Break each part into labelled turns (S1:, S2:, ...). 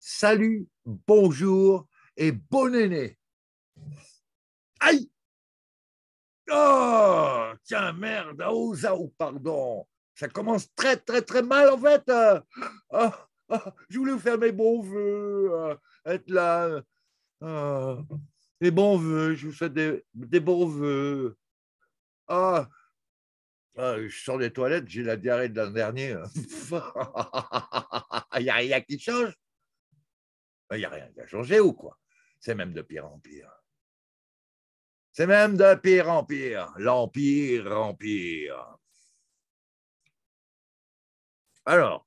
S1: salut, bonjour et bon aîné.
S2: Aïe Oh Tiens, merde Oh, pardon Ça commence très, très, très mal, en fait ah, ah, ah, Je voulais vous faire mes bons voeux, euh, être là. Mes les bons voeux, je vous souhaite des, des bons voeux. Ah je sors des toilettes, j'ai la diarrhée de l'an dernier. Il n'y a rien qui change. Il ben, n'y a rien qui a changé ou quoi C'est même de pire en pire.
S1: C'est même de pire en pire. L'empire empire. Alors,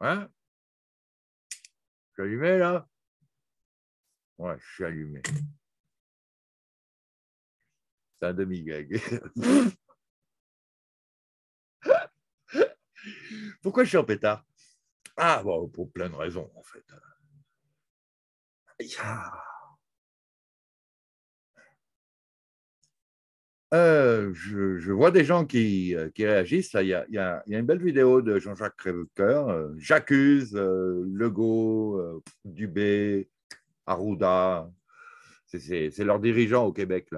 S1: hein Je suis allumé là Ouais, je suis allumé. C'est un demi-gag.
S2: Pourquoi je suis en pétard Ah, bon, pour plein de raisons, en fait.
S1: Euh, je, vois des gens qui, euh, réagissent. il, y
S2: a, une belle vidéo de Jean-Jacques Crèvecoeur. Euh, j'accuse Legault, Dubé, Arruda. C'est leur dirigeant au Québec.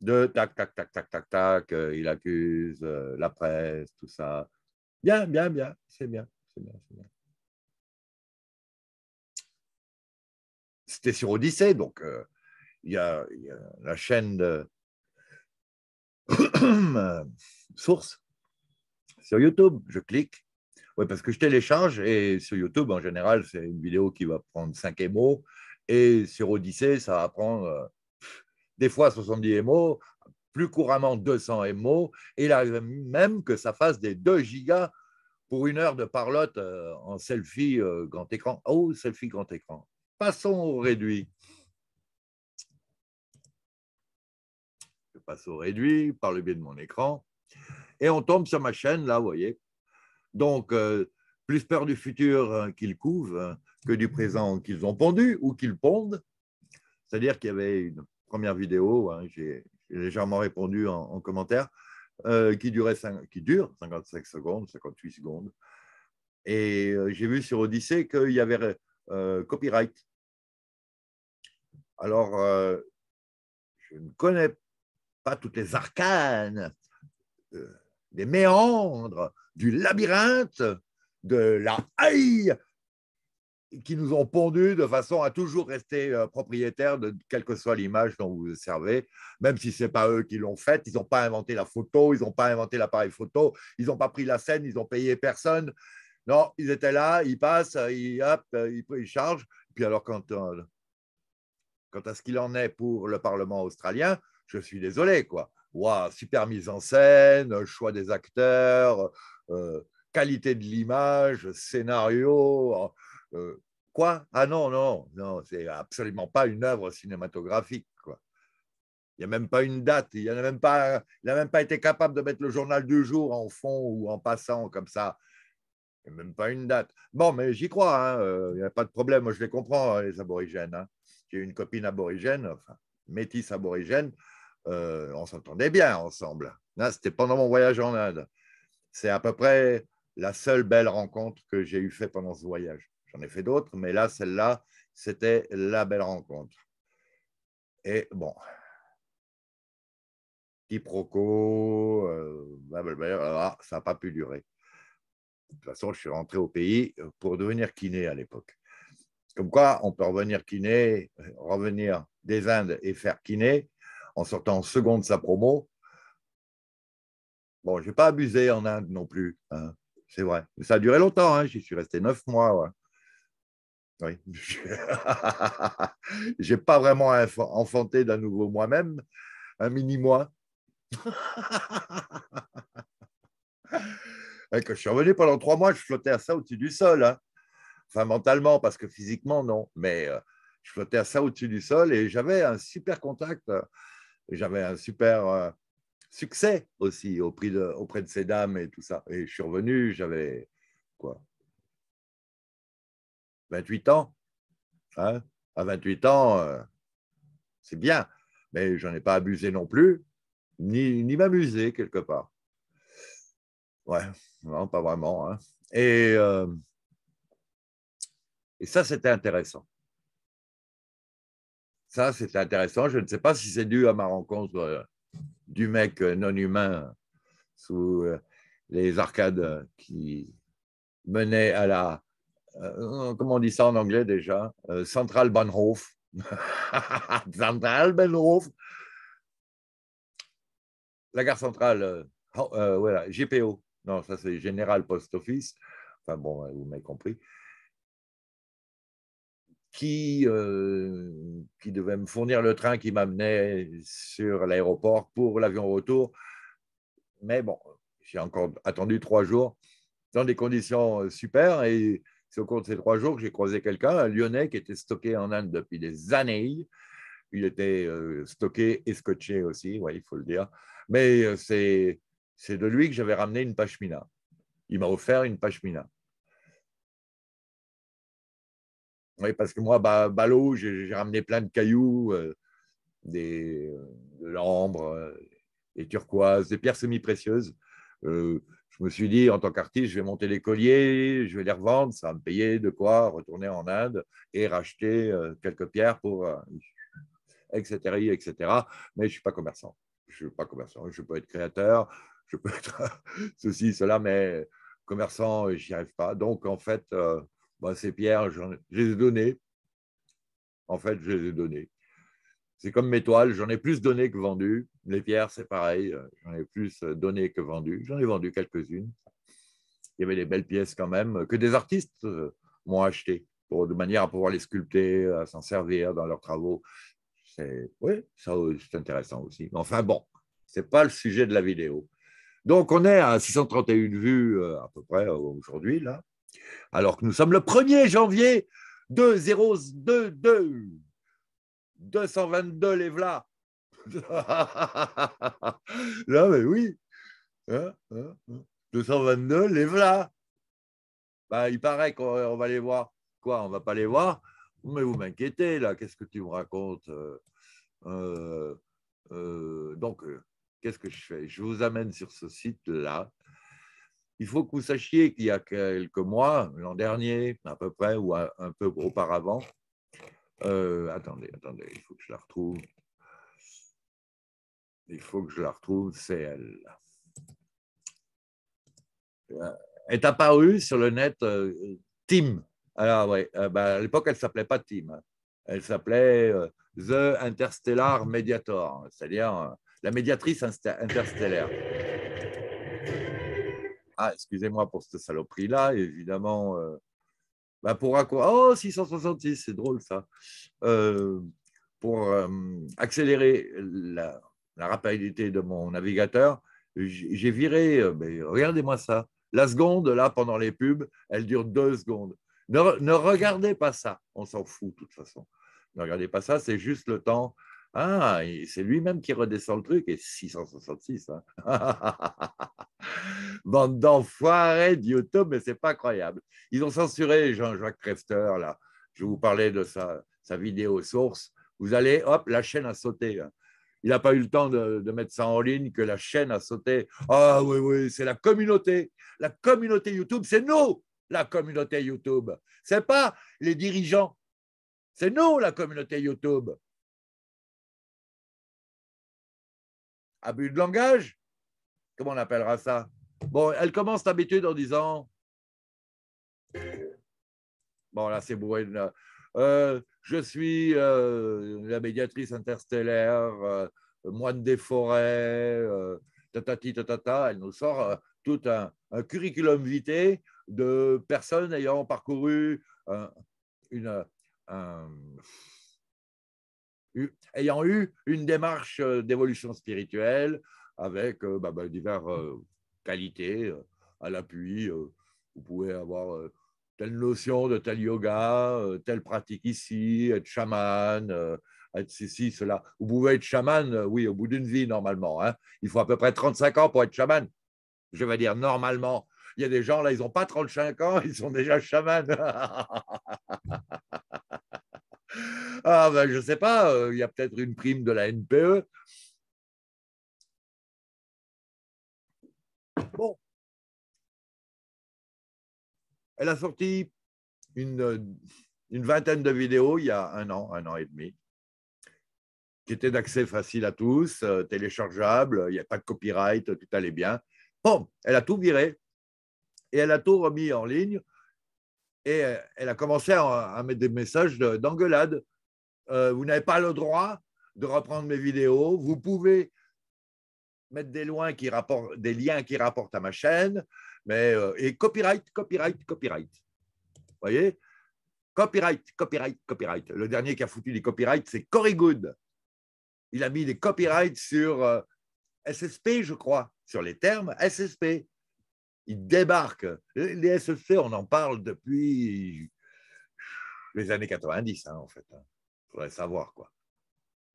S2: De tac, tac, tac, tac, tac, tac. il accuse la presse, tout
S1: ça. Bien, bien, bien. C'est bien. C'est bien, c'est bien. c'était sur Odyssée, donc euh, il y, a la
S2: chaîne de... source sur YouTube. Je clique. Oui, parce que je télécharge et sur YouTube, en général, c'est une vidéo qui va prendre 5 MO Et sur Odyssée, ça va prendre euh, des fois 70 MO, plus couramment 200 MO Et là, même que ça fasse des 2 gigas pour une heure de parlotte euh, en selfie grand écran. Oh, selfie grand écran. Passons au réduit. Je passe au réduit par le biais de mon écran. Et on tombe sur ma chaîne, là, vous voyez. Donc, euh, plus peur du futur hein, qu'ils couvent hein, que du présent qu'ils ont pondu ou qu'ils pondent. C'est-à-dire qu'il y avait une première vidéo, hein, j'ai légèrement répondu en, commentaire, euh, qui, durait qui dure 55 secondes, 58 secondes. Et euh, j'ai vu sur Odyssée qu'il y avait euh, copyright. Alors, euh, je ne connais pas toutes les arcanes, des euh, méandres, du labyrinthe, de la haie qui nous ont pondus de façon à toujours rester propriétaire de quelle que soit l'image dont vous servez, même si ce n'est pas eux qui l'ont faite, ils n'ont pas inventé la photo, ils n'ont pas inventé l'appareil photo, ils n'ont pas pris la scène, ils n'ont payé personne, non, ils étaient là, ils passent, ils, hop, ils, chargent. Puis alors, quant à ce qu'il en est pour le Parlement australien, je suis désolé, quoi. Waouh, super mise en scène, choix des acteurs, euh, qualité de l'image, scénario. Euh, euh, quoi Ah non, non, non, c'est absolument pas une œuvre cinématographique. Quoi. Il n'y a même pas une date, il n'a même, même pas été capable de mettre le journal du jour en fond ou en passant comme ça même pas une date. Bon, mais j'y crois, il hein, n'y euh, a pas de problème. Moi, je les comprends, hein, les aborigènes. Hein. J'ai une copine aborigène, enfin, métisse aborigène. Euh, on s'entendait bien ensemble. Hein. C'était pendant mon voyage en Inde. C'est à peu près la seule belle rencontre que j'ai eu fait pendant ce voyage. J'en ai fait d'autres, mais là, celle-là, c'était la belle rencontre. Et bon, quiproquo, euh, ah, ça n'a pas pu durer. De toute façon, je suis rentré au pays euh, pour devenir kiné à l'époque. Comme quoi, on peut revenir kiné, euh, revenir des Indes et faire kiné en sortant en seconde sa promo. Bon, je n'ai pas abusé en Inde non plus, hein. c'est vrai. Mais ça a duré longtemps, hein. j'y suis resté neuf mois. Ouais. Oui. J'ai pas vraiment enfanté d'un nouveau moi-même, un mini-moi. que je suis revenu pendant trois mois, je flottais à ça au-dessus du sol. Hein. Enfin, mentalement, parce que physiquement, non. Mais euh, je flottais à ça au-dessus du sol et j'avais un super contact. Euh, j'avais un super euh, succès aussi auprès de, auprès de ces dames et tout ça. Et je suis revenu, j'avais quoi 28 ans. Hein à 28 ans, c'est bien. Mais je n'en ai pas abusé non plus, ni, ni m'amuser quelque part. Ouais. Non, pas vraiment. Hein. Et, euh, et ça, c'était intéressant. Ça, c'était intéressant. Je ne sais pas si c'est dû à ma rencontre euh, du mec euh, non humain sous les arcades qui menaient à la, comment on dit ça en anglais déjà, Central Bahnhof. Central Bahnhof. La gare centrale, voilà, GPO, non, ça c'est Général Post Office, enfin bon, vous m'avez compris, qui, euh, qui devait me fournir le train qui m'amenait sur l'aéroport pour l'avion retour. Mais bon, j'ai encore attendu trois jours dans des conditions euh, super. Et c'est au cours de ces trois jours que j'ai croisé quelqu'un, un Lyonnais qui était stocké en Inde depuis des années. Il était euh, stocké et scotché aussi, il faut le dire. Mais c'est c'est de lui que j'avais ramené une pashmina. Il m'a offert une pashmina. Oui, parce que moi, bah, j'ai ramené plein de cailloux, euh, des, euh, de l'ambre, euh, des turquoises, des pierres semi-précieuses. je me suis dit, en tant qu'artiste, je vais monter les colliers, je vais les revendre, ça va me payer de quoi retourner en Inde et racheter quelques pierres pour. etc., etc. Mais je ne suis pas commerçant. Je ne suis pas commerçant. Je peux être créateur, je peux être euh, ceci, cela, mais commerçant, euh, j'y arrive pas. Donc, en fait, euh, bah, ces pierres, je, les ai données. En fait, je les ai données. C'est comme mes toiles, j'en ai plus donné que vendu. Les pierres, c'est pareil, j'en ai plus donné que vendu. J'en ai vendu quelques-unes. Il y avait des belles pièces quand même que des artistes m'ont achetées pour, de manière à pouvoir les sculpter, à s'en servir dans leurs travaux. C'est, oui, ça c'est intéressant aussi. Enfin bon, ce n'est pas le sujet de la vidéo. Donc, on est à 631 vues euh, à peu près aujourd'hui, là, alors que nous sommes le 1er janvier 2022. 222 les vlas Là, mais oui. 222 hein, hein, hein. les vlas bah, il paraît qu'on va les voir. Quoi, on ne va pas les voir Mais vous m'inquiétez, là, qu'est-ce que tu me racontes euh, euh, Donc, Qu'est-ce que je fais Je vous amène sur ce site-là. Il faut que vous sachiez qu'il y a quelques mois, l'an dernier à peu près, ou un, peu auparavant, euh, attendez, attendez, il faut que je la retrouve. Il faut que je la retrouve, c'est elle. Euh, est apparue sur le net team euh, Tim. Alors, oui, bah, à l'époque, elle ne s'appelait pas Tim. Hein. Elle s'appelait The Interstellar Mediator, c'est-à-dire la médiatrice interstellaire. Ah, excusez-moi pour cette saloperie-là, évidemment. Euh, bah pour quoi 666, c'est drôle ça. Euh, pour euh, accélérer la, rapidité de mon navigateur, j'ai viré, regardez-moi ça. La seconde, là, pendant les pubs, elle dure deux secondes. Ne, ne regardez pas ça, on s'en fout de toute façon. Ne regardez pas ça, c'est juste le temps ah, c'est lui-même qui redescend le truc, et 666. Hein. Bande d'enfoirés YouTube, mais c'est pas croyable. Ils ont censuré Jean-Jacques Crefter, là. Je vous parlais de sa, vidéo source. Vous allez, hop, la chaîne a sauté. Hein. Il n'a pas eu le temps de, mettre ça en ligne que la chaîne a sauté. Ah oui, oui, c'est la communauté. La communauté YouTube, c'est nous, la communauté YouTube. Ce C'est pas les dirigeants.
S1: C'est nous, la communauté YouTube. abus de langage. Comment on appellera ça Bon, elle commence
S2: d'habitude en disant Bon, là, c'est bourré euh, je suis euh, la médiatrice interstellaire, euh, moine des forêts, tatati tatata. Elle nous sort tout un, curriculum vitae de personnes ayant parcouru une, ayant eu une démarche euh, d'évolution spirituelle avec euh, bah, bah, diverses euh, qualités à l'appui. vous pouvez avoir telle notion de tel yoga, telle pratique ici, être chaman, être ceci, cela. Vous pouvez être chaman, oui, au bout d'une vie normalement. Hein. Il faut à peu près 35 ans pour être chaman. Je vais dire normalement. Il y a des gens là, ils n'ont pas 35 ans, ils sont déjà chaman.
S1: ah, ben, je ne sais pas, euh, il y a peut-être une prime de la NPE. Bon. Elle a sorti euh, une,
S2: vingtaine de vidéos il y a un an, un an et demi, qui étaient d'accès facile à tous, euh, téléchargeables, il n'y a pas de copyright, tout allait bien. Bon, elle a tout viré et elle a tout remis en ligne et elle a commencé à, à mettre des messages d'engueulade. Euh, vous n'avez pas le droit de reprendre mes vidéos, vous pouvez mettre des, des liens qui rapportent à ma chaîne, mais, euh, et copyright, copyright, copyright. Vous voyez Copyright, copyright, copyright. Le dernier qui a foutu des copyrights, c'est Cory Good. Il a mis des copyrights sur euh, SSP, je crois, sur les termes SSP. Il débarque. Les SSP, on en parle depuis les années 90, hein, en fait. Hein faudrait savoir, quoi.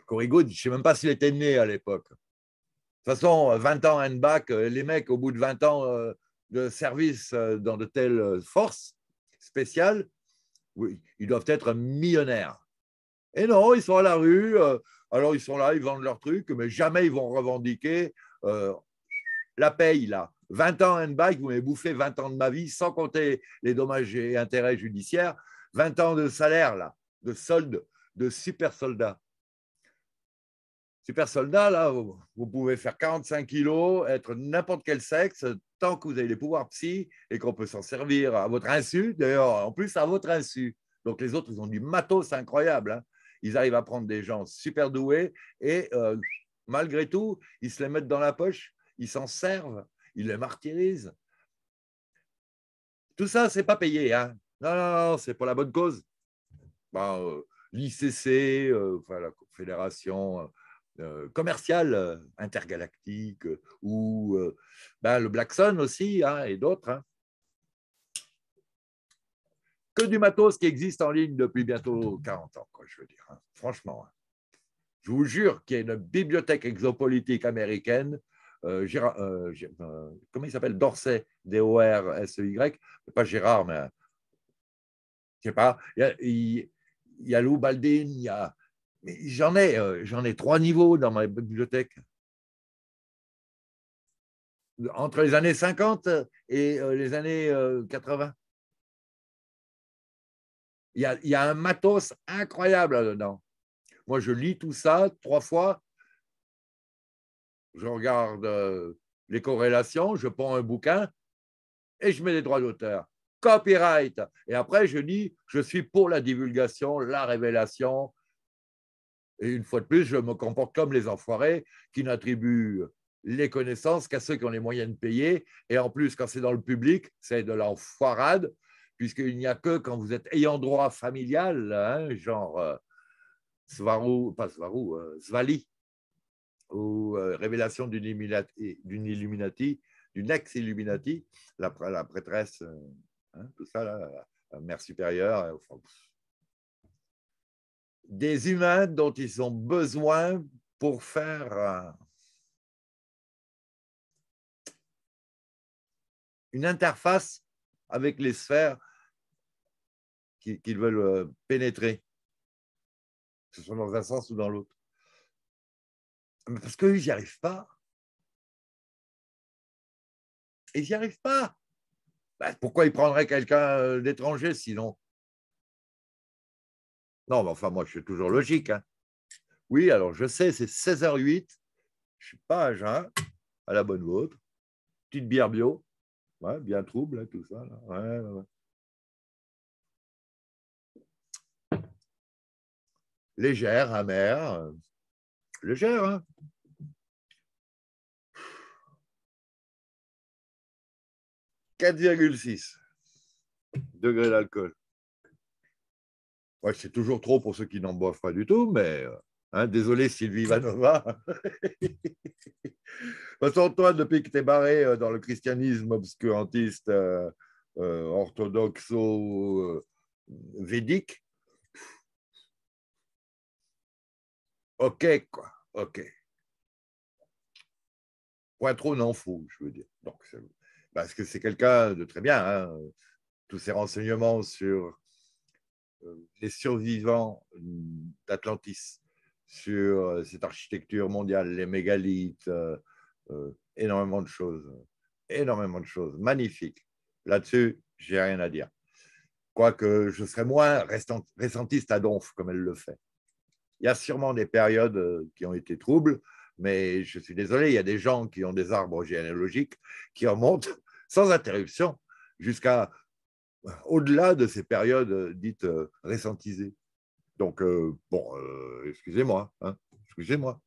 S2: Corrigo, je ne sais même pas s'il était né à l'époque. De toute façon, 20 euh, ans back, euh, les mecs, au bout de 20 ans euh, de service dans de telles forces spéciales, ils doivent être millionnaires. Et non, ils sont à la rue, alors ils sont là, ils vendent leurs trucs, mais jamais ils vont revendiquer la paye, là. 20 ans back, vous m'avez bouffé 20 ans de ma vie, sans compter les dommages et intérêts judiciaires, 20 ans de salaire, là, de solde de super soldats. Super soldats, là, vous, pouvez faire 45 kilos, être n'importe quel sexe, tant que vous avez les pouvoirs psy et qu'on peut s'en servir à votre insu, d'ailleurs, en plus à votre insu. Donc les autres, ils ont du matos incroyable. Hein. Ils arrivent à prendre des gens super doués et euh, malgré tout, ils se les mettent dans la poche, ils s'en servent, ils les martyrisent. Tout ça, c'est pas payé. Hein. Non, non, c'est pour la bonne cause. Bah, euh, l'ICC, euh, la Confédération euh, euh, commerciale intergalactique, ou ben, le le Blackson aussi, hein, et d'autres. Hein. Que du matos qui existe en ligne depuis bientôt 40 ans, quoi, je veux dire, hein, franchement. Je vous jure qu'il y a une bibliothèque exopolitique américaine. comment il s'appelle Dorset, D-O-R-S-E-Y, e pas Gérard, mais je sais pas. Il, il y a Lou il y a. J'en ai, euh, j'en ai trois niveaux dans ma bibliothèque.
S1: Entre les années 50 et euh, les années 80. Euh, il y, a, il y a un
S2: matos incroyable là-dedans. Moi, je lis tout ça trois fois. Je regarde les corrélations, je prends un bouquin et je mets les droits d'auteur copyright. Et après, je dis, je suis pour la divulgation, la révélation. Et une fois de plus, je me comporte comme les enfoirés qui n'attribuent les connaissances qu'à ceux qui ont les moyens de payer. Et en plus, quand c'est dans le public, c'est de l'enfoirade, puisqu'il n'y a que quand vous êtes ayant droit familial, hein, genre euh, Svarou, pas Svarou, euh, Svali, ou euh, Révélation d'une Illuminati, d'une ex-Illuminati, la, la prêtresse euh, Hein, tout ça, la mère supérieure. Euh,
S1: des humains dont ils ont besoin pour faire euh, une interface avec les sphères qu'ils veulent euh, pénétrer, que ce soit dans un sens ou dans l'autre. Parce que n'y arrive pas. Et j'y arrive pas. Bah, pourquoi il prendrait quelqu'un euh, d'étranger sinon
S2: Non, mais enfin, moi, je suis toujours logique. Hein. Oui, alors je sais, c'est 16h08. Je ne suis pas à jeun, à la bonne vôtre. Petite bière bio. Ouais, bien
S1: trouble, hein, tout ça. légère, amère, légère. Hein 4,6 degrés d'alcool.
S2: c'est toujours trop pour ceux qui n'en boivent pas du tout, mais euh, hein, désolé Sylvie Ivanova. Parce toi depuis que tu es barré euh, dans le christianisme obscurantiste, euh, orthodoxo-védique, ok, quoi, ok. Point trop n'en fou, je veux dire. Donc, c'est parce que c'est quelqu'un de très bien. Hein. Tous ces renseignements sur euh, les survivants d'Atlantis, sur euh, cette architecture mondiale, les mégalithes, euh, énormément de choses, énormément de choses, magnifiques. Là-dessus, j'ai rien à dire. Quoique je serais moins récentiste à Donf, comme elle le fait. Il y a sûrement des périodes qui ont été troubles, mais je suis désolé, il y a des gens qui ont des arbres généalogiques qui remontent sans interruption, jusqu'à euh, au-delà de ces périodes euh, dites euh, récentisées. Donc, bon, excusez-moi, hein, excusez-moi.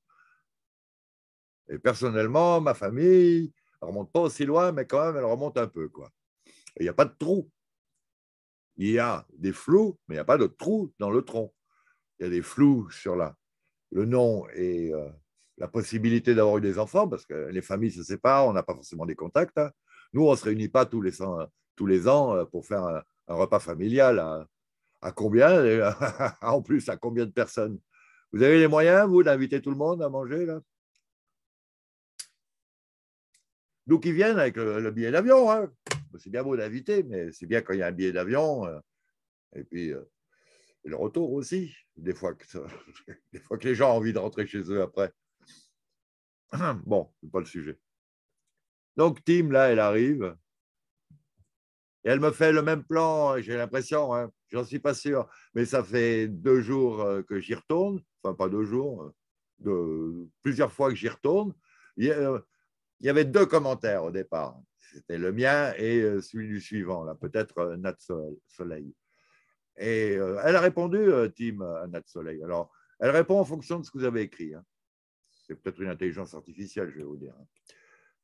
S2: Et personnellement, ma famille ne remonte pas aussi loin, mais quand même, elle remonte un peu. quoi. Il n'y a pas de trou. Il y a des flous, mais il n'y a pas de trou dans le tronc. Il y a des flous sur la, le nom et la possibilité d'avoir eu des enfants, parce que les familles se séparent, on n'a pas forcément des contacts. Hein. Nous, on ne se réunit pas tous les, tous les ans euh, pour faire un, repas familial. À, combien euh, En plus, à combien de personnes Vous avez les moyens, vous, d'inviter tout le monde à manger là Donc qui viennent avec le, billet d'avion. Hein. C'est bien beau d'inviter, mais c'est bien quand il y a un billet d'avion. Euh, et puis, le retour aussi. Des fois, des fois que les gens ont envie de rentrer chez eux après. Bon, ce n'est pas le sujet. Donc, Tim, là, elle arrive. Et elle me fait le même plan, j'ai l'impression, hein, j'en suis pas sûr. Mais ça fait deux jours euh, que j'y retourne, enfin pas deux jours, euh, plusieurs fois que j'y retourne. Euh, il y, avait deux commentaires au départ. C'était le mien et celui du suivant, là, peut-être Nat Soleil. Et elle a répondu, Tim, à Nat Soleil. Alors, elle répond en fonction de ce que vous avez écrit. Hein. C'est peut-être une intelligence artificielle, je vais vous dire. Hein.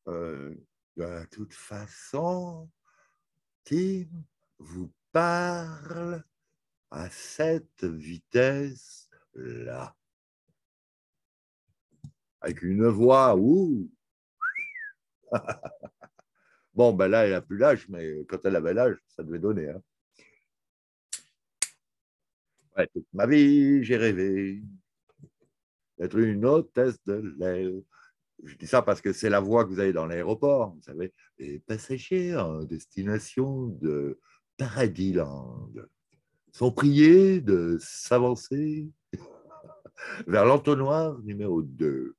S2: Euh, de toute façon, Tim vous
S1: parle
S2: à cette vitesse-là. Avec une voix, ouh Bon, ben là, elle n'a plus l'âge, mais quand elle avait l'âge, ça devait donner. Hein. toute ma vie, j'ai rêvé d'être une hôtesse de l'aile je dis ça parce que c'est la voie que vous avez dans l'aéroport, vous savez, les passagers en destination de Paradisland sont priés de s'avancer vers l'entonnoir numéro 2.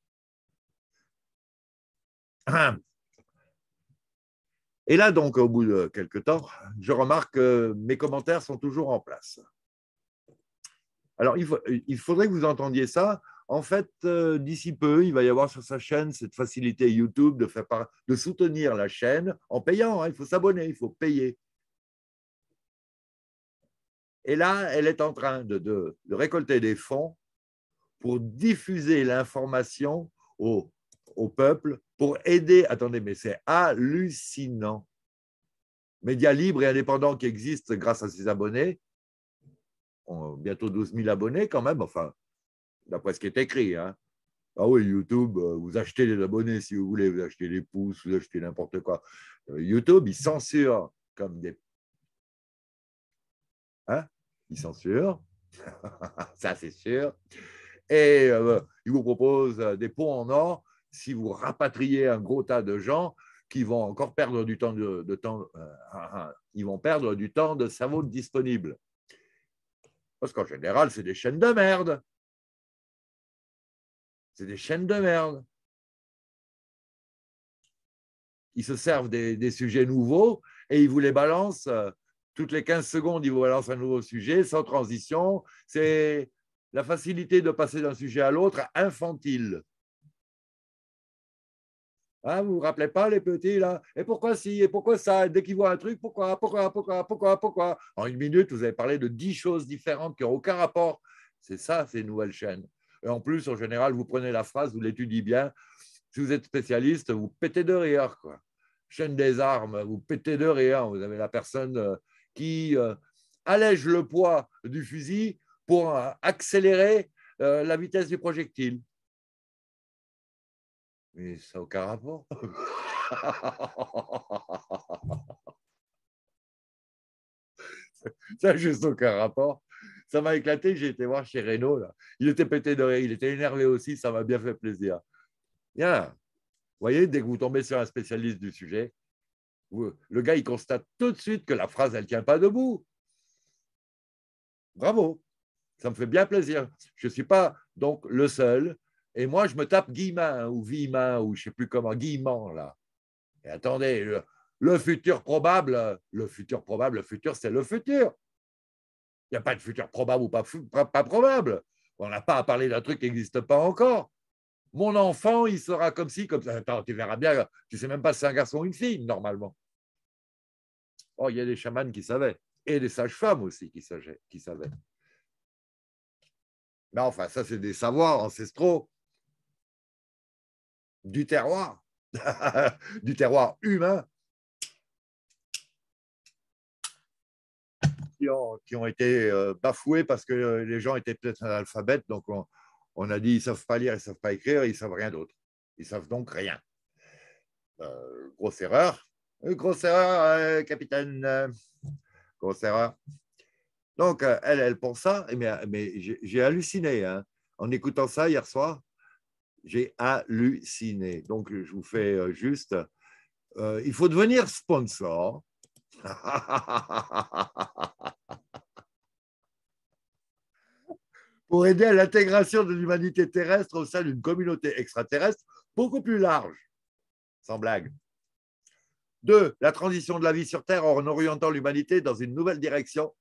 S2: Et là, donc, au bout de quelques temps, je remarque que mes commentaires sont toujours en place. Alors, il faudrait que vous entendiez ça en fait, euh, d'ici peu, il va y avoir sur sa chaîne cette facilité YouTube de, faire de soutenir la chaîne en payant. Hein. Il faut s'abonner, il faut payer. Et là, elle est en train de, récolter des fonds pour diffuser l'information au, peuple, pour aider. Attendez, mais c'est hallucinant. Médias libres et indépendants qui existent grâce à ses abonnés, On, bientôt 12 000 abonnés quand même, enfin, d'après ce qui est écrit. Hein. Ah oui, YouTube, euh, vous achetez des abonnés si vous voulez, vous achetez des pouces, vous achetez n'importe quoi. Euh, YouTube, il censure comme des. Hein Il censure, ça c'est sûr. Et euh, ils il vous propose des pots en or si vous rapatriez un gros tas de gens qui vont encore perdre du temps de, temps, ah, ah, ils vont perdre du temps de cerveau disponible. Parce qu'en
S1: général, c'est des chaînes de merde. C'est des chaînes de merde. Ils se servent des, sujets nouveaux
S2: et ils vous les balancent. Euh, toutes les 15 secondes, ils vous balancent un nouveau sujet sans transition. C'est la facilité de passer d'un sujet à l'autre infantile. Hein, vous ne vous rappelez pas les petits là Et pourquoi si Et pourquoi ça Dès qu'ils voient un truc, pourquoi Pourquoi Pourquoi Pourquoi Pourquoi En une minute, vous avez parlé de dix choses différentes qui n'ont aucun rapport. C'est ça, ces nouvelles chaînes. Et en plus, en général, vous prenez la phrase, vous l'étudiez bien. Si vous êtes spécialiste, vous pétez de rire. Chaîne des armes, vous pétez de rire. Vous avez la personne euh, qui euh, allège le poids du fusil pour euh, accélérer la vitesse du projectile. Mais ça n'a aucun rapport. ça n'a juste aucun rapport ça m'a éclaté. J'ai été voir chez Renault. Là. Il était pété de rire, il était énervé aussi. Ça m'a bien fait plaisir. Bien. Vous voyez, dès que vous tombez sur un spécialiste du sujet, le gars, il constate tout de suite que la phrase, elle ne tient pas debout. Bravo. Ça me fait bien plaisir. Je ne suis pas donc le seul. Et moi, je me tape Guillemin ou Vimin ou je ne sais plus comment, Guimant là. Et attendez, le futur probable, le futur probable, le futur, c'est le futur. Il n'y a pas de futur probable ou pas, probable. On n'a pas à parler d'un truc qui n'existe pas encore. Mon enfant, il sera comme si, comme ça. Attends, tu verras bien. Tu sais même pas si c'est un garçon ou une fille, normalement. Oh, il y a des chamans qui savaient. Et des sages-femmes aussi qui, qui savaient.
S1: Mais enfin, ça, c'est des savoirs ancestraux du terroir, du terroir humain
S2: qui ont, été euh, bafoués parce que euh, les gens étaient peut-être analphabètes. Donc, on, a dit ils ne savent pas lire, ils ne savent pas écrire, ils ne savent rien d'autre. Ils ne savent donc rien. Euh, grosse erreur. Grosse erreur, capitaine. grosse erreur. Donc, elle, elle pense ça, eh mais, j'ai halluciné. Hein. En écoutant ça hier soir, j'ai halluciné. Donc, je vous fais juste. il faut devenir sponsor pour aider à l'intégration de l'humanité terrestre au sein d'une communauté extraterrestre beaucoup plus large. Sans blague. 2. La transition de la vie sur Terre en orientant l'humanité dans une nouvelle direction.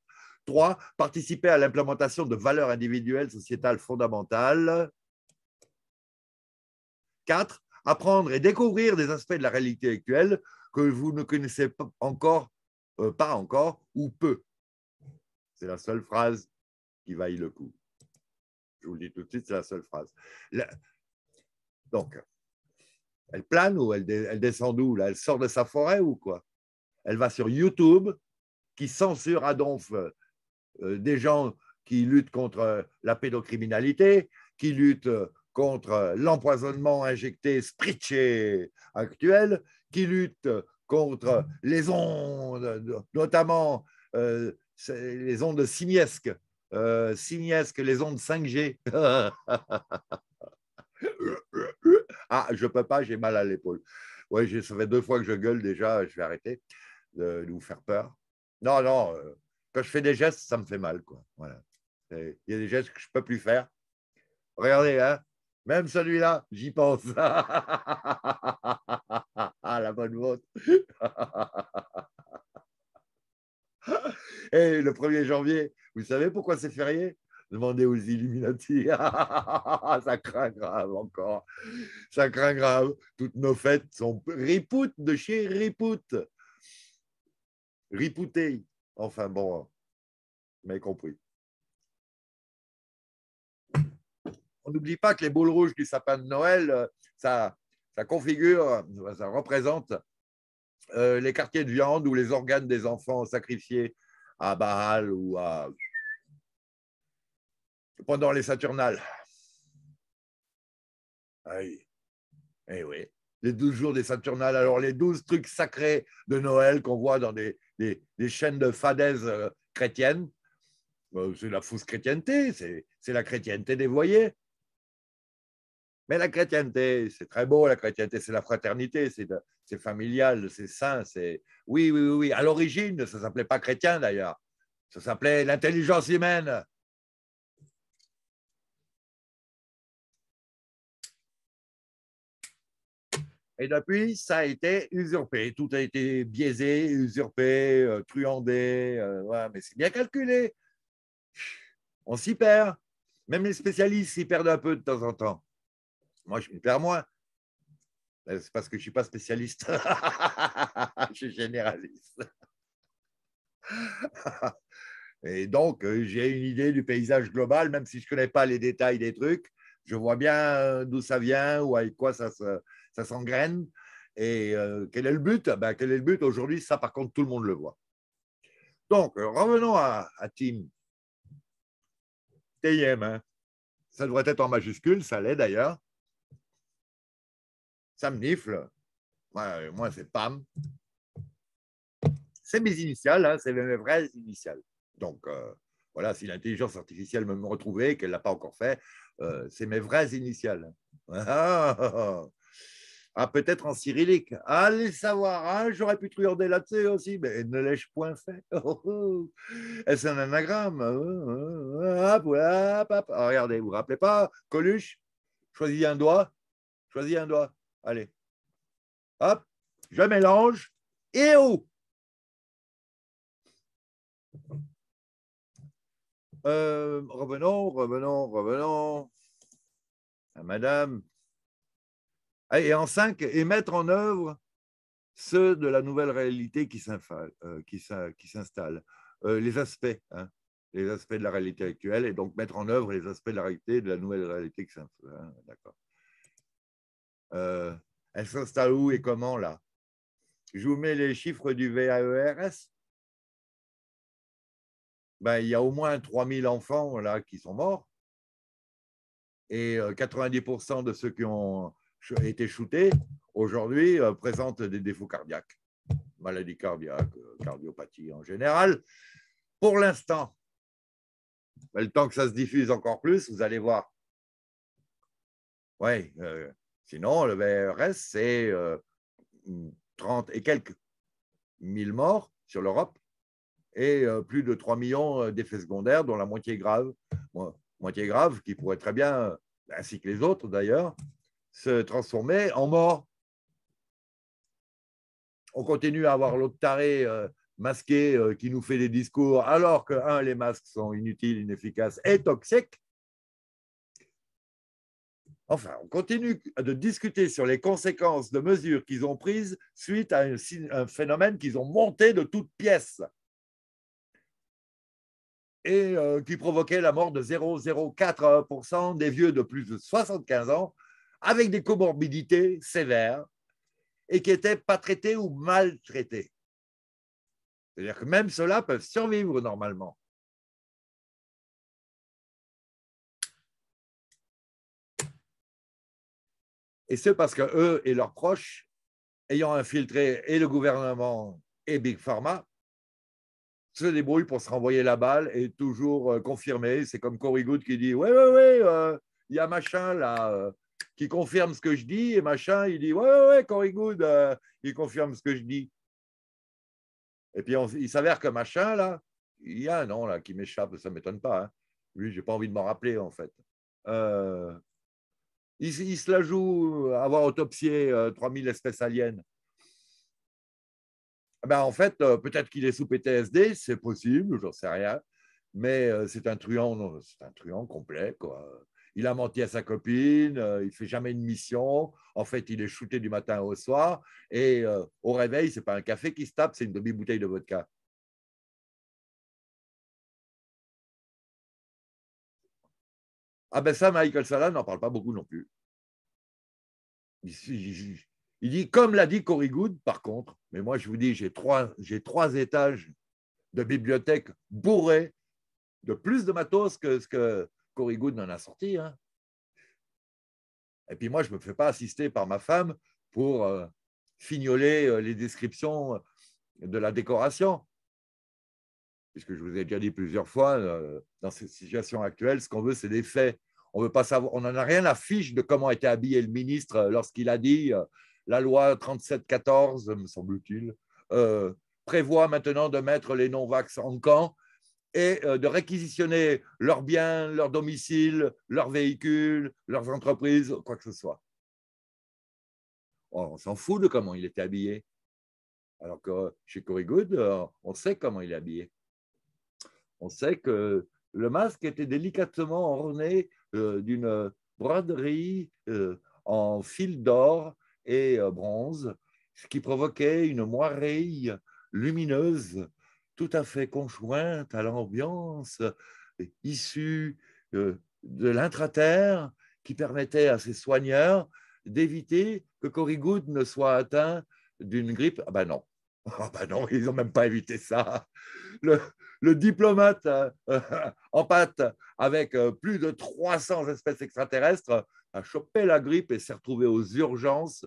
S2: 3. Participer à l'implémentation de valeurs individuelles, sociétales fondamentales. Quatre, Apprendre et découvrir des aspects de la réalité actuelle que vous ne connaissez pas encore euh, pas encore ou peu. C'est la seule phrase qui vaille le coup. Je vous le dis tout de suite, c'est la seule phrase. Donc, elle plane ou elle, descend d'où Elle sort de sa forêt ou quoi Elle va sur YouTube qui censure à donf euh, euh, des gens qui luttent contre la pédocriminalité, qui luttent contre l'empoisonnement injecté, spritché actuel, qui luttent contre les ondes, notamment euh, les ondes simiesques, euh, les ondes 5G. ah, je peux pas, j'ai mal à l'épaule. Oui, ça fait deux fois que je gueule déjà, je vais arrêter de, vous faire peur. Non, non, euh, quand je fais des gestes, ça me fait mal, quoi. Voilà. Il y a des gestes que je peux plus faire. Regardez, hein, même celui-là, j'y pense. Ah, la bonne vote. Et le 1er janvier, vous savez pourquoi c'est férié Demandez aux Illuminati. Ça craint grave encore. Ça craint grave. Toutes nos fêtes sont ripoutes de chez Ripout. Ripouté. Enfin bon, hein. mais compris. On n'oublie pas que les boules rouges du sapin de Noël, euh, ça, ça configure, euh, ça représente euh, les quartiers de viande ou les organes des enfants sacrifiés à Baal ou à pendant les Saturnales. Ah eh oui, les douze jours des Saturnales. Alors, les douze trucs sacrés de Noël qu'on voit dans des, chaînes de fadaises chrétiennes, c'est la fausse chrétienté, c'est la chrétienté dévoyée. Mais la chrétienté, c'est très beau, la chrétienté, c'est la fraternité, c'est familial, c'est sain, c'est... Oui, oui, oui, oui. À
S1: l'origine, ça ne s'appelait pas chrétien d'ailleurs. Ça s'appelait l'intelligence humaine. Et depuis, ça a été usurpé. Tout a été biaisé, usurpé,
S2: euh, truandé. Euh, mais c'est bien calculé. On s'y perd. Même les spécialistes s'y perdent un peu de temps en temps. Moi, je me perds moi. Euh, c'est parce que je ne suis pas spécialiste. je suis généraliste. Et donc, euh, j'ai une idée du paysage global, même si je ne connais pas les détails des trucs. Je vois bien euh, d'où ça vient ou avec quoi ça, se, Et quel est le but eh ben, Quel est le but aujourd'hui Ça, par contre, tout le monde le voit. Donc, revenons à, Tim. TIM, hein. ça devrait être en majuscule, ça l'est d'ailleurs ça me nifle. Moi, c'est PAM. C'est mes initiales, hein, c'est mes vraies initiales. Donc, euh, voilà, si l'intelligence artificielle me retrouvait, qu'elle ne l'a pas encore fait, euh, c'est mes vraies initiales. Ah, peut-être en cyrillique. Allez ah, savoir, ah, j'aurais pu truander là-dessus aussi, mais ne l'ai-je point fait Est-ce un anagramme ah, Regardez, vous ne vous rappelez pas Coluche Choisis un doigt, choisis un doigt.
S1: Allez. Hop, je mélange. Et oh revenons, revenons, revenons à ah, Madame.
S2: Ah, et en cinq, et mettre en œuvre ceux de la nouvelle réalité qui euh, s'installe, euh, les aspects, hein. les aspects de la réalité actuelle, et donc mettre en œuvre les aspects de la réalité, de la nouvelle réalité qui s'installe. Hein, d'accord. Euh, elle s'installe où et comment là Je vous mets les chiffres du VAERS. Ben, il y a au moins 3000 enfants là qui sont morts. Et 90% euh, de ceux qui ont été shootés aujourd'hui euh, présentent des défauts cardiaques, maladies cardiaques, cardiopathie en général. Pour l'instant, ben, le temps que ça se diffuse encore plus, vous allez voir. Oui, Sinon, le VRS, c'est 30 euh, et quelques mille morts sur l'Europe et euh, plus de 3 millions euh, d'effets secondaires, dont la moitié grave. moitié grave qui pourrait très bien, ainsi que les autres d'ailleurs, se transformer en mort. On continue à avoir l'autre taré masqué qui nous fait des discours alors que, les masques sont inutiles, inefficaces et toxiques, Enfin, on continue de discuter sur les conséquences de mesures qu'ils ont prises suite à un, phénomène qu'ils ont monté de toutes pièces et euh, qui provoquait la mort de 0,04% des vieux de plus de 75 ans avec des comorbidités sévères et qui n'étaient pas traités ou maltraités.
S1: C'est-à-dire que même ceux-là peuvent survivre normalement. Et c'est parce que eux et leurs proches, ayant infiltré et le gouvernement et Big Pharma,
S2: se débrouillent pour se renvoyer la balle et toujours euh, confirmer. C'est comme Cory Good qui dit Ouais, ouais, ouais, il euh, y a machin là euh, qui confirme ce que je dis, et machin, il dit Ouais, ouais, ouais Cory Good, il confirme ce que je dis. Et puis il s'avère que machin là, il y a un nom là qui m'échappe, ça ne m'étonne pas. Hein. Lui, je n'ai pas envie de m'en rappeler en fait. Il se la joue euh, avoir autopsié 3000 euh, espèces aliens. Ben, en fait, euh, peut-être qu'il est sous PTSD, c'est possible, j'en sais rien. Mais c'est un truand, c'est un truand complet, Il a menti à sa copine, il fait jamais une mission. En fait,
S1: il est shooté du matin au soir. Et au réveil, c'est pas un café qui se tape, c'est une demi-bouteille de vodka. Ah ben ça, Michael Salah n'en parle pas beaucoup non plus.
S2: Il, dit, comme l'a dit Cory Good, par contre, mais moi je vous dis, j'ai trois, étages de bibliothèque bourrés de plus de matos que ce que Cory Good n'en a sorti. Hein. Et puis moi, je ne me fais pas assister par ma femme pour euh, fignoler euh, les descriptions euh, de la décoration. Puisque je vous ai déjà dit plusieurs fois, dans cette situation actuelle, ce qu'on veut, c'est des faits. On veut pas savoir, on n'en a rien à fiche de comment était habillé le ministre euh, lorsqu'il a dit euh, la loi 3714, me semble-t-il, euh, prévoit maintenant de mettre les non-vax en camp et de réquisitionner leurs biens, leurs domiciles, leurs véhicules, leurs entreprises, quoi que ce soit. On, s'en fout de comment il était habillé. Alors que chez Good, on sait comment il est habillé. On sait que le masque était délicatement orné euh, d'une broderie euh, en fil d'or et euh, bronze, ce qui provoquait une moirée lumineuse tout à fait conjointe à l'ambiance issue de l'intraterre qui permettait à ses soigneurs d'éviter que Corrigood ne soit atteint d'une grippe. Ah ben non, ah ben non, ils n'ont même pas évité ça. Le, le diplomate euh, en pâte avec euh, plus de 300 espèces extraterrestres a chopé la grippe et s'est retrouvé aux urgences.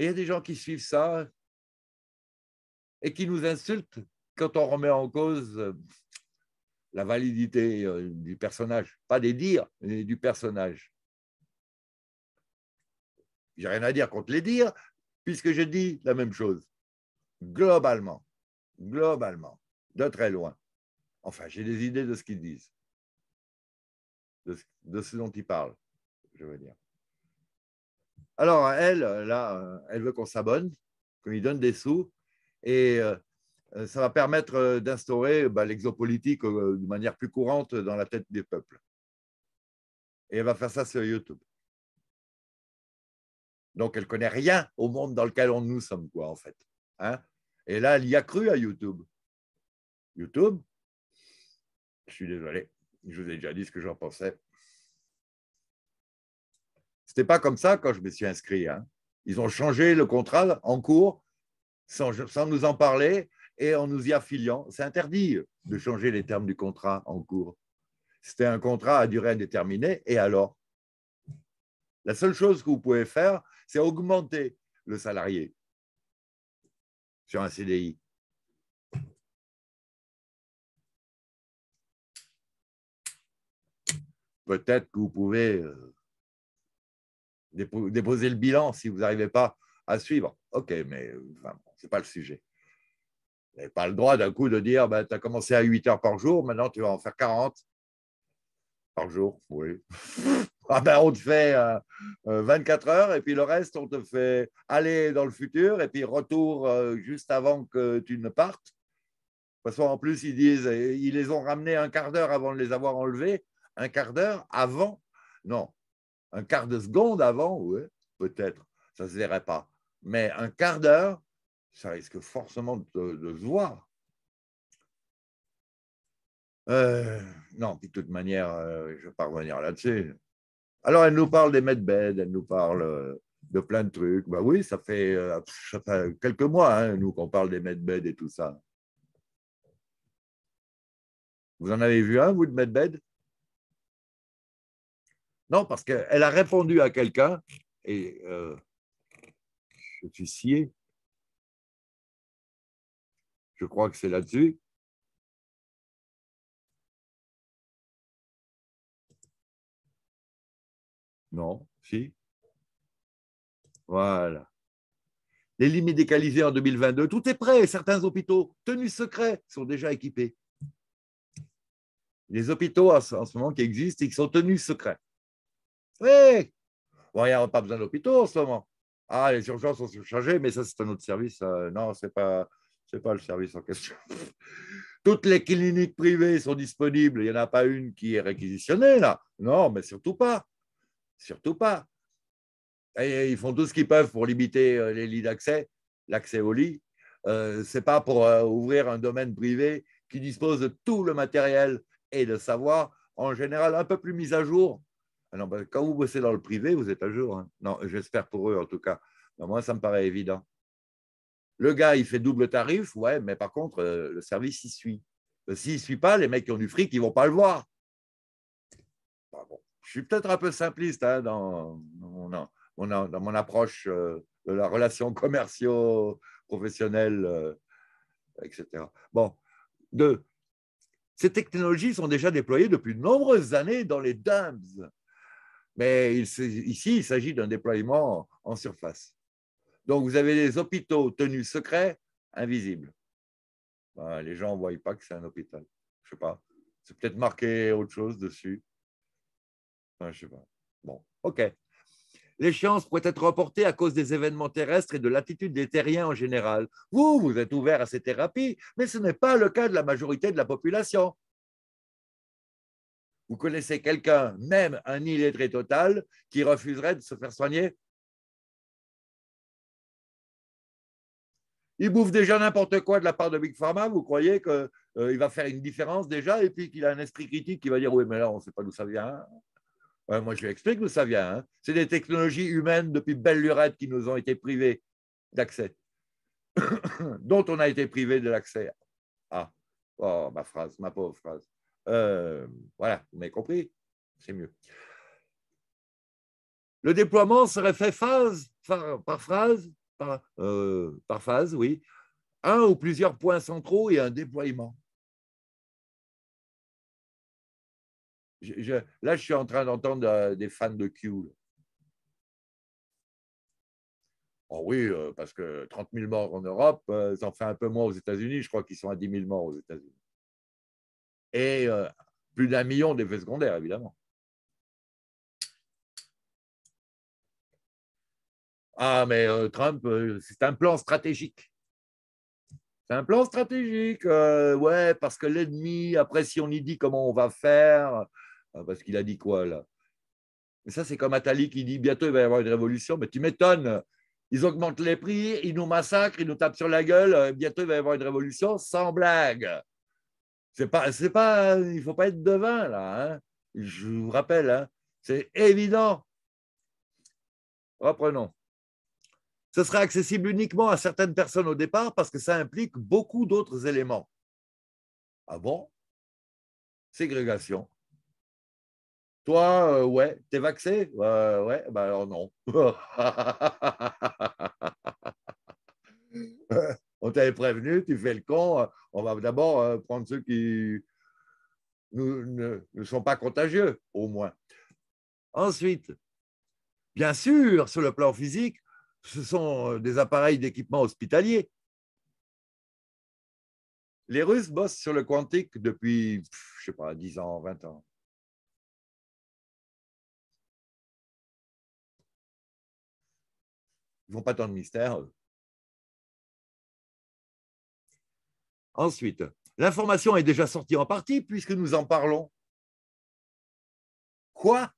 S1: il y a des gens qui suivent ça et qui nous insultent quand on remet en cause euh,
S2: la validité du personnage, pas des dires, mais du personnage. J'ai rien à dire contre les dire, puisque je dis la même chose. Globalement, globalement, de très loin. Enfin, j'ai des idées de ce qu'ils disent, de ce, dont ils parlent, je veux dire. Alors, elle, là, elle veut qu'on s'abonne, qu'on lui donne des sous, et euh, ça va permettre euh, d'instaurer bah, l'exopolitique euh, de manière plus courante dans la tête des peuples. Et elle va faire ça sur YouTube. Donc, elle connaît rien au monde dans lequel on nous sommes, quoi, en fait. Hein Et là, elle y a cru à YouTube. YouTube, je suis désolé, je vous ai déjà dit ce que j'en pensais. Ce n'était pas comme ça quand je me suis inscrit. Hein. Ils ont changé le contrat en cours sans, sans nous en parler et en nous y affiliant. C'est interdit de changer les termes du contrat en cours. C'était un contrat à durée indéterminée et alors
S1: La seule chose que vous pouvez faire, c'est augmenter le salarié sur un CDI. Peut-être que vous pouvez euh,
S2: déposer le bilan si vous n'arrivez pas à suivre. OK, mais enfin, ce n'est pas le sujet. Vous n'avez pas le droit d'un coup de dire ben, bah, tu as commencé à 8 heures par jour, maintenant tu vas en faire 40 par jour. Ah ben, on te fait 24 euh, euh, heures et puis le reste, on te fait aller dans le futur et puis retour euh, juste avant que tu ne partes. Parce en plus, ils disent, ils les ont ramenés un quart d'heure avant de les avoir enlevés, un quart d'heure avant, non, un quart de seconde avant, oui, peut-être, ça ne se verrait pas. Mais un quart d'heure, ça risque forcément de, se voir.
S1: non,
S2: puis de toute manière, je ne vais pas revenir là-dessus. Alors, elle nous parle des medbeds, elle nous parle euh, de plein de trucs. Bah oui, ça fait, euh, quelques mois, hein, nous, qu'on parle des MedBed et tout ça. Vous en avez vu un, vous, de medbed Non, parce qu'elle a répondu à
S1: quelqu'un et euh, je suis scié. Je crois que c'est là-dessus. Non, si. Voilà. Les lits médicalisés en 2022,
S2: tout est prêt. Certains hôpitaux, tenus secrets, sont déjà équipés. Les hôpitaux en ce moment qui existent, ils sont tenus secrets. Oui. il n'y a pas besoin d'hôpitaux en ce moment. Ah, les urgences sont surchargées, mais ça, c'est un autre service. Euh, non, ce n'est pas, pas le service en question. Toutes les cliniques privées sont disponibles. Il n'y en a pas une qui est réquisitionnée, là. Non, mais surtout pas. Surtout pas. ils font tout ce qu'ils peuvent pour limiter euh, les lits d'accès, l'accès aux lits. Euh, ce n'est pas pour euh, ouvrir un domaine privé qui dispose de tout le matériel et de savoir, en général, un peu plus mis à jour. Ah bah, quand vous bossez dans le privé, vous êtes à jour. Hein. Non, j'espère pour eux, en tout cas. moi, ça me paraît évident. Le gars, il fait double tarif, ouais, mais par contre, le service, il suit. S'il ne suit pas, les mecs qui ont du fric, ils ne vont pas le voir. Bah bon je suis peut-être un peu simpliste hein, dans, mon approche euh, de la relation commerciale, professionnelle etc. Euh, bon, deux, ces technologies sont déjà déployées depuis de nombreuses années dans les DAMS, mais ici, il s'agit d'un déploiement en surface. Donc, vous avez des hôpitaux tenus secrets, invisibles. Ben, les gens ne voient pas que c'est un hôpital. Je ne sais pas. C'est peut-être marqué autre chose dessus. Je ne sais pas. Bon, OK. L'échéance pourrait être reportée à cause des événements terrestres et de l'attitude des terriens en général. Vous, vous êtes ouvert à ces thérapies, mais ce n'est pas le cas de la majorité de la population.
S1: Vous connaissez quelqu'un, même un illettré total, qui refuserait de se faire soigner Il
S2: bouffe déjà n'importe quoi de la part de Big Pharma. Vous croyez qu'il euh, va faire une différence déjà et puis qu'il a un esprit critique qui va dire Oui, mais là, on ne sait pas d'où ça vient. Hein moi, je lui explique d'où ça vient. Hein. C'est des technologies humaines depuis belle lurette qui nous ont été privées d'accès, dont on a été privés de l'accès. Ah, ma phrase, ma pauvre phrase. Euh, voilà, vous m'avez compris, c'est mieux. Le déploiement serait fait phase, par, par phrase, par euh, phase, oui, un ou plusieurs points centraux et un déploiement. là, je suis en train d'entendre euh, des fans de Q. Oh oui, euh, parce que 30 000 morts en Europe, euh, ça en fait un peu moins aux États-Unis. Je crois qu'ils sont à 10 000 morts aux États-Unis. Et plus d'un million d'effets secondaires, évidemment. Ah, mais Trump, c'est un plan stratégique. C'est un plan stratégique, ouais, parce que l'ennemi, après, si on y dit comment on va faire, Hein, parce qu'il a dit quoi là Mais ça, c'est comme Attali qui dit bientôt il va y avoir une révolution. Mais tu m'étonnes, ils augmentent les prix, ils nous massacrent, ils nous tapent sur la gueule, euh, bientôt il va y avoir une révolution, sans blague. C'est pas, c'est pas, euh, il faut pas être devin là. Hein. Je vous rappelle, hein, c'est évident. Reprenons. Ce sera accessible uniquement à certaines personnes au départ parce que ça implique beaucoup d'autres éléments. Ah bon Ségrégation, toi, euh, ouais, t'es vacciné euh, Ouais, bah alors non. on t'avait prévenu, tu fais le con. On va d'abord euh, prendre ceux qui ne, ne sont pas contagieux, au moins. Ensuite, bien sûr, sur le plan physique, ce sont des appareils d'équipement hospitalier.
S1: Les Russes bossent sur le quantique depuis, je ne sais pas, 10 ans, 20 ans. Ils ne pas tant de mystère. Ensuite, l'information est déjà sortie en partie puisque nous en parlons. Quoi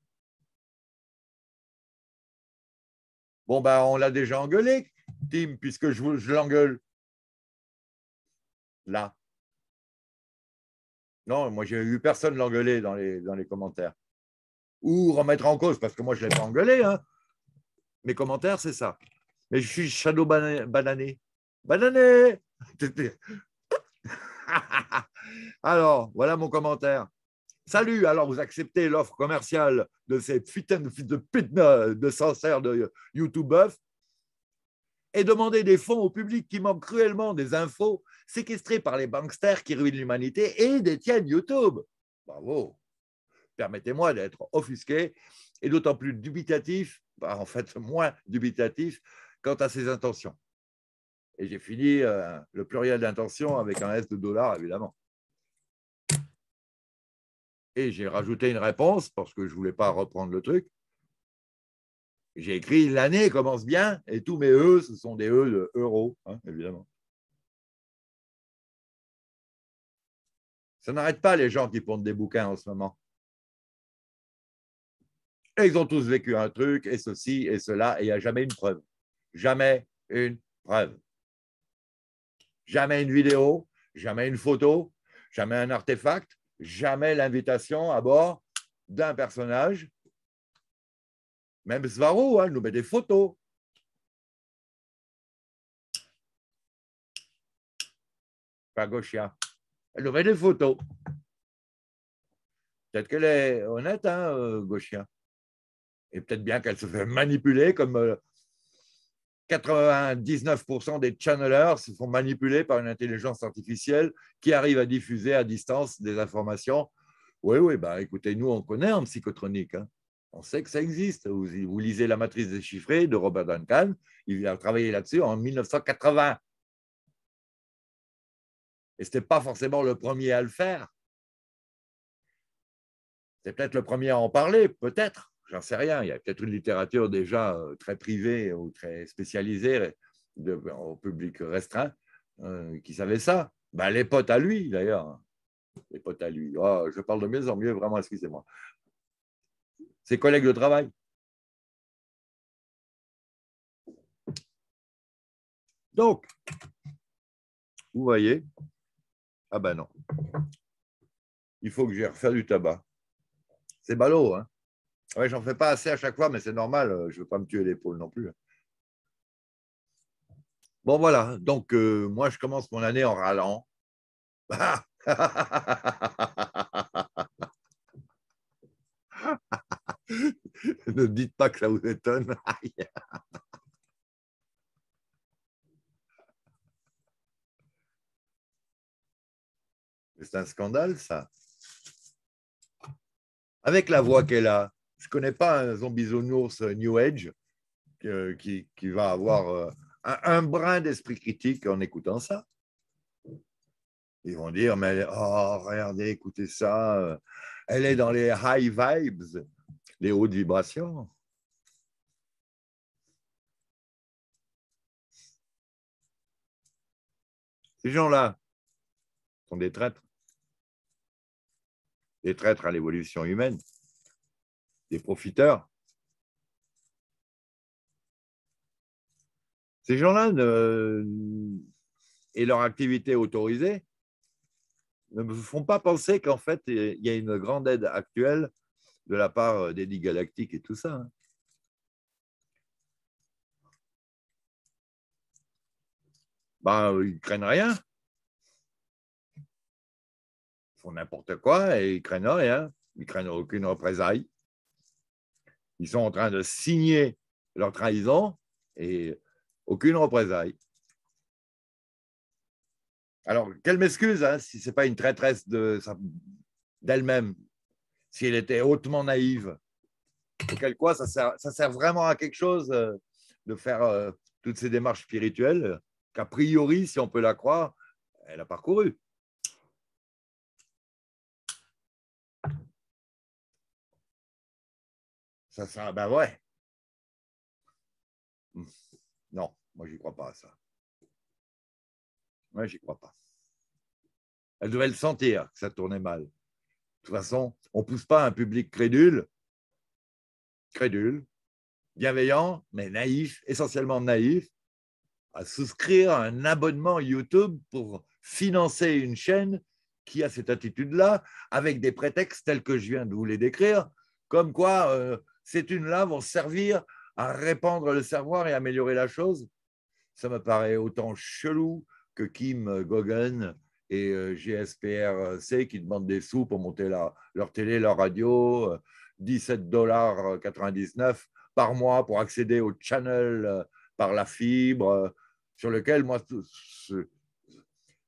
S1: Bon, ben, on l'a déjà engueulé, Tim, puisque je, l'engueule. Là. Non, moi, j'ai vu
S2: personne l'engueuler dans les, dans les commentaires. Ou remettre en cause, parce que moi, je ne l'ai pas engueulé. Hein. Mes commentaires, c'est ça mais je suis Shadow Banané. Banané Alors, voilà mon commentaire. Salut, alors vous acceptez l'offre commerciale de ces putains de, de, de youtube de YouTube et demandez des fonds au public qui manque cruellement des infos séquestrées par les banksters qui ruinent l'humanité et détiennent YouTube. Bravo. Permettez-moi d'être offusqué et d'autant plus dubitatif, bah, en fait moins dubitatif, quant à ses intentions. Et j'ai fini euh, le pluriel d'intention avec un S de dollar, évidemment. Et j'ai rajouté une réponse parce que je ne voulais pas reprendre le truc. J'ai écrit l'année commence bien et tous mes E, ce sont des E de euros, hein, évidemment.
S1: Ça n'arrête pas les gens qui pondent des bouquins en ce moment. ils ont tous vécu un truc, et
S2: ceci, et cela, et il n'y a jamais une preuve jamais une preuve. Jamais une vidéo, jamais une photo, jamais un artefact, jamais
S1: l'invitation à bord d'un personnage. Même Svaro, elle hein, nous met des photos. Pas Gauchia. elle nous met des photos.
S2: Peut-être qu'elle est honnête, hein, euh, Gauchien. Et peut-être bien qu'elle se fait manipuler comme euh, 99% des channelers se font manipuler par une intelligence artificielle qui arrive à diffuser à distance des informations. Oui, oui, bah, écoutez, nous, on connaît en psychotronique. Hein. On sait que ça existe. Vous, lisez La matrice déchiffrée de Robert Duncan. Il a travaillé là-dessus en 1980.
S1: Et ce n'était pas forcément le premier à le faire. C'est peut-être le premier à en parler, peut-être j'en sais rien, il y a peut-être une littérature
S2: déjà euh, très privée ou très spécialisée au public restreint euh, qui savait ça. Ben, les potes à lui, d'ailleurs. Les potes à lui. Ah, je parle
S1: de mieux en mieux, vraiment, excusez-moi. Ses collègues de travail. Donc, vous voyez, ah ben non, il faut que j'aie
S2: refaire du tabac. C'est ballot, hein Ouais, j'en fais pas assez à chaque fois, mais c'est normal. Euh, je ne veux pas me tuer l'épaule non plus. Bon, voilà. Donc, euh, moi, je commence mon année en râlant. ne dites pas que ça vous étonne.
S1: c'est un scandale, ça.
S2: Avec la voix qu'elle a, je ne connais pas un zombie zonours euh, New Age qui, va avoir euh, un, brin d'esprit critique en écoutant ça. Ils vont dire, mais oh, regardez, écoutez ça, euh, elle est dans les high vibes, les hautes vibrations.
S1: Ces gens-là sont des traîtres,
S2: des traîtres à l'évolution humaine des profiteurs. Ces gens-là et leur activité autorisée ne me font pas penser qu'en fait, il y a une grande aide actuelle de la part euh, des lits galactiques et tout ça.
S1: Ben, ils ne craignent rien. Ils font n'importe quoi et ils craignent
S2: rien. Ils ne craignent aucune représailles. Ils sont en train de signer leur trahison et aucune représaille. Alors, qu'elle m'excuse hein, si ce n'est pas une traîtresse d'elle-même, si elle était hautement naïve. Auquel quoi, ça sert, ça sert vraiment à quelque chose euh, de faire euh, toutes ces démarches spirituelles qu'a priori, si on peut
S1: la croire, elle a parcouru. Ça ça, ben ouais. Hmm. Non, moi, j'y crois pas à ça.
S2: Moi, j'y crois pas. Elle devait le sentir que ça tournait mal. De toute façon, on ne pousse pas un public crédule, crédule, bienveillant, mais naïf, essentiellement naïf, à souscrire un abonnement YouTube pour financer une chaîne qui a cette attitude-là, avec des prétextes tels que je viens de vous les décrire, comme quoi euh, ces thunes-là vont servir à répandre le savoir et améliorer la chose Ça me paraît autant chelou que Kim Gogan et euh, GSPRC euh, qui demandent des sous pour monter leur télé, leur radio, 17,99$ euh, par mois pour accéder au channel par la fibre, sur lequel moi, il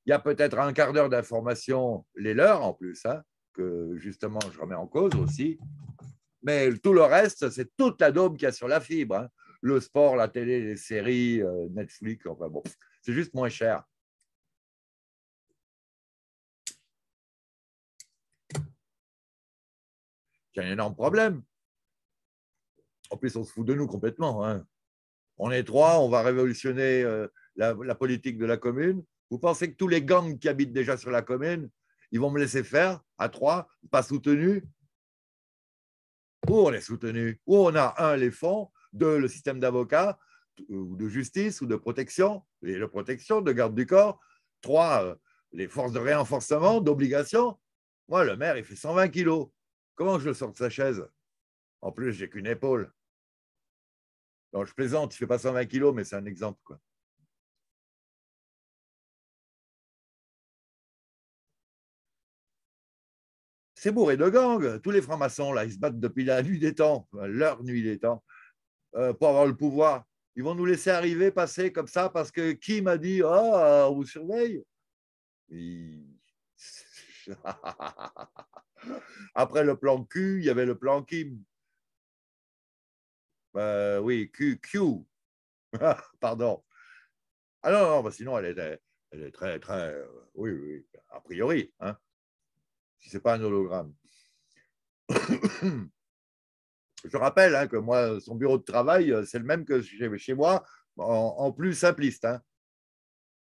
S2: y a peut-être un quart d'heure d'information, les leurs en plus, hein, que justement je remets en cause aussi, mais tout le reste, c'est toute la dôme qu'il y a sur la fibre. Hein. Le sport, la télé, les séries, euh, Netflix, enfin bon, c'est juste moins cher.
S1: C'est un énorme problème. En plus, on se fout de nous
S2: complètement. Hein. On est trois, on va révolutionner euh, la, politique de la commune. Vous pensez que tous les gangs qui habitent déjà sur la commune, ils vont me laisser faire à trois, pas soutenus où on est soutenu, où on a, un, les fonds, deux, le système d'avocat, euh, ou de justice ou de protection, et de protection, de garde du corps, trois, euh, les forces de réenforcement, d'obligation. Moi, le maire, il fait 120 kilos. Comment je le sors de sa chaise En plus, j'ai qu'une épaule.
S1: Donc, je plaisante, il ne fais pas 120 kilos, mais c'est un exemple. Quoi. c'est bourré de gangs. Tous les francs-maçons, là, ils se battent depuis la nuit des temps, leur nuit des temps, euh,
S2: pour avoir le pouvoir. Ils vont nous laisser arriver, passer comme ça, parce que qui m'a dit oh, on vous surveille Après le plan Q, il y avait le plan Kim. Euh, oui, Q, Q. Pardon. Alors, ah non, bah, sinon, elle est, elle est très, très. Euh, oui, oui, a priori. Hein si ce n'est pas un hologramme. Je rappelle hein, que moi, son bureau de travail, euh, c'est le même que chez, moi, en, plus simpliste. Hein.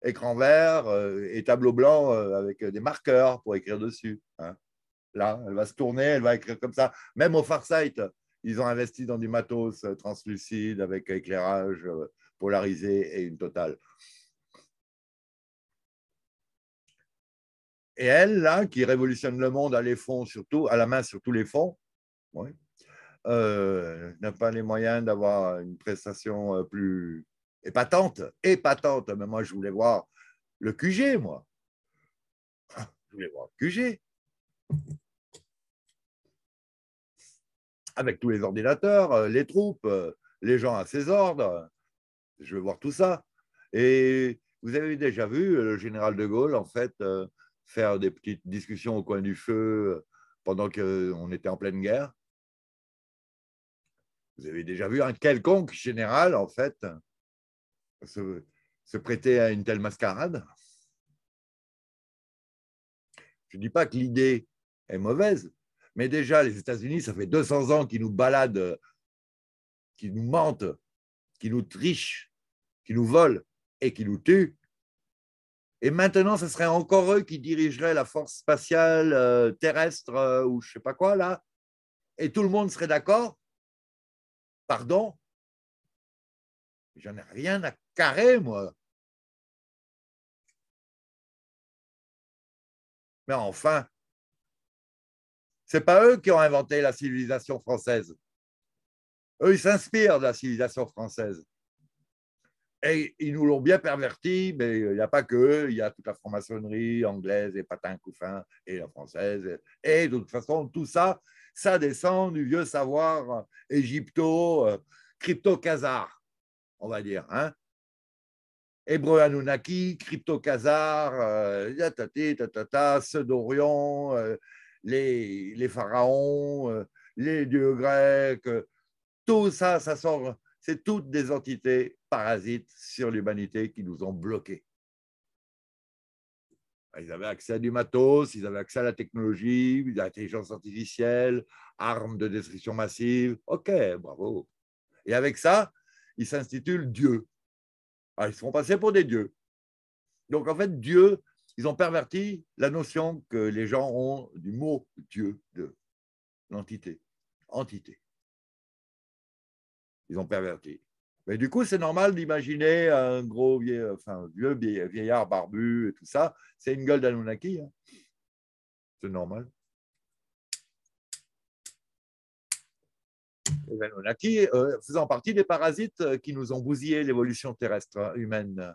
S2: Écran vert euh, et tableau blanc euh, avec des marqueurs pour écrire dessus. Hein. Là, elle va se tourner, elle va écrire comme ça. Même au Farsight, ils ont investi dans du matos translucide avec éclairage polarisé et une totale. et elle, là, qui révolutionne le monde à les fonds surtout, à la main sur tous les fonds, euh, n'a pas les moyens d'avoir une prestation euh, plus épatante, épatante. Mais moi, je voulais voir le QG, moi.
S1: Ah, je voulais voir
S2: le QG. Avec tous les ordinateurs, euh, les troupes, les gens à ses ordres. Je veux voir tout ça. Et vous avez déjà vu le général de Gaulle, en fait, faire des petites discussions au coin du feu euh, pendant qu'on euh, était en pleine guerre. Vous avez déjà vu un quelconque général, en fait, se, prêter à une telle mascarade Je ne dis pas que l'idée est mauvaise, mais déjà, les États-Unis, ça fait 200 ans qu'ils nous baladent, qu'ils nous mentent, qu'ils nous trichent, qu'ils nous volent et qu'ils nous tuent. Et maintenant, ce serait encore eux qui dirigeraient la force spatiale euh, terrestre euh, ou
S1: je ne sais pas quoi, là. Et tout le monde serait d'accord. Pardon. J'en ai rien à carrer, moi. Mais enfin, ce n'est pas eux qui ont inventé la civilisation française. Eux, ils s'inspirent de la
S2: civilisation française. Et ils nous l'ont bien perverti, mais il n'y a pas que eux, il y a toute la franc-maçonnerie anglaise et patin couffin et la française. Et, de toute façon, tout ça, ça descend du vieux savoir égypto, euh, crypto kazar on va dire. Hein Hébreu Anunnaki, crypto kazar euh, d'Orient, euh, les, les, pharaons, euh, les dieux grecs, tout ça, ça sort, c'est toutes des entités parasites sur l'humanité qui nous ont bloqués. Ils avaient accès à du matos, ils avaient accès à la technologie, à l'intelligence artificielle, armes de destruction massive. OK, bravo. Et avec ça, ils s'instituent Dieu. Ah, ils se font passer pour des dieux. Donc en fait, Dieu, ils ont perverti la notion que les gens ont du mot Dieu, de l'entité, entité. Ils ont perverti. Mais du coup, c'est normal d'imaginer un gros enfin, vieux vieillard barbu et tout ça. C'est une gueule d'Anunnaki. Hein. C'est normal. Les Anunnaki euh, faisant partie des parasites euh, qui nous ont bousillé l'évolution terrestre hein, humaine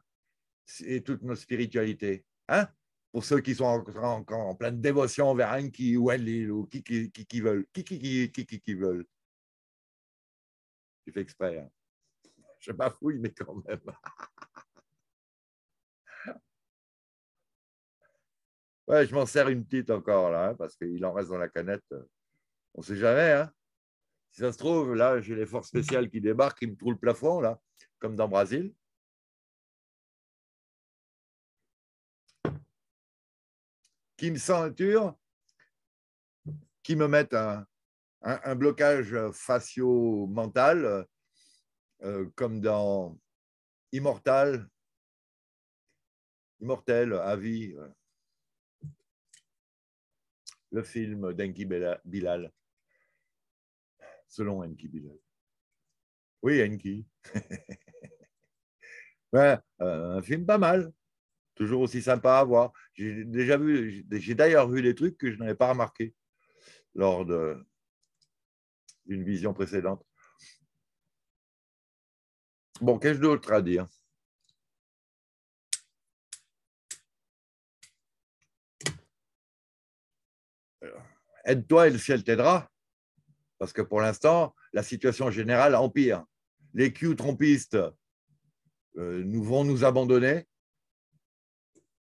S2: et toutes nos spiritualités. Hein Pour ceux qui sont en, en, pleine dévotion vers qui ou elle ou qui
S1: qui, qui, veulent. Qui, qui, qui, qui, qui, veulent. fait exprès. Hein je bafouille, mais quand même.
S2: ouais, je m'en sers une petite encore là, hein, parce qu'il en reste dans la canette. On ne sait jamais. Hein. Si ça se trouve, là, j'ai les forces spéciales qui débarquent, qui me trouvent
S1: le plafond, là, comme dans Brésil. Qui me ceinture,
S2: qui me mettent un, blocage facio mental euh, comme dans Immortal, Immortel à vie, euh, le film d'Enki Bilal, selon Enki Bilal. Oui, Enki. Euh, un film pas mal, toujours aussi sympa à voir. J'ai déjà vu, j'ai d'ailleurs vu des trucs que je n'avais pas remarqué
S1: lors d'une vision précédente. Bon, qu'est-ce d'autre à dire Aide-toi
S2: et le ciel t'aidera, parce que pour l'instant, la situation générale empire. Les Q trompistes euh, nous vont nous abandonner.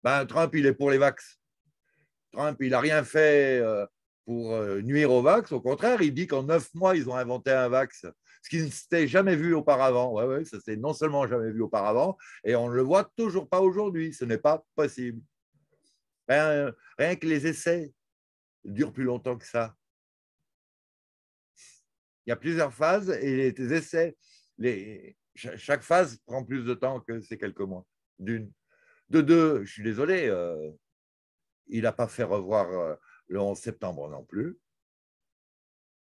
S2: Ben, Trump, il est pour les vax. Trump, il n'a rien fait euh, pour euh, nuire aux vax. Au contraire, il dit qu'en neuf mois, ils ont inventé un vax ce qui ne s'était jamais vu auparavant. Ouais, ouais, ça s'est non seulement jamais vu auparavant, et on ne le voit toujours pas aujourd'hui. Ce n'est pas possible. Rien, rien que les essais durent plus longtemps que ça. Il y a plusieurs phases et les essais, les, chaque phase prend plus de temps que ces quelques mois. D'une. De deux, je suis désolé, euh, il n'a pas fait revoir euh, le 11 septembre non plus.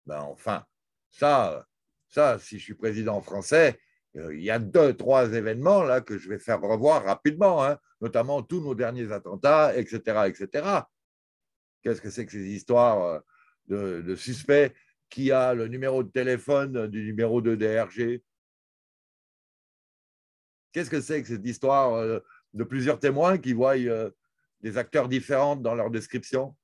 S2: Ben enfin, ça, ça, si je suis président français, euh, il y a deux, trois événements là que je vais faire revoir rapidement, hein. notamment tous nos derniers attentats, etc., etc. Qu'est-ce que c'est que ces histoires euh, de, de, suspects qui a le numéro de téléphone du numéro de DRG Qu'est-ce que c'est que cette histoire euh, de plusieurs témoins qui voient des acteurs différents dans leur description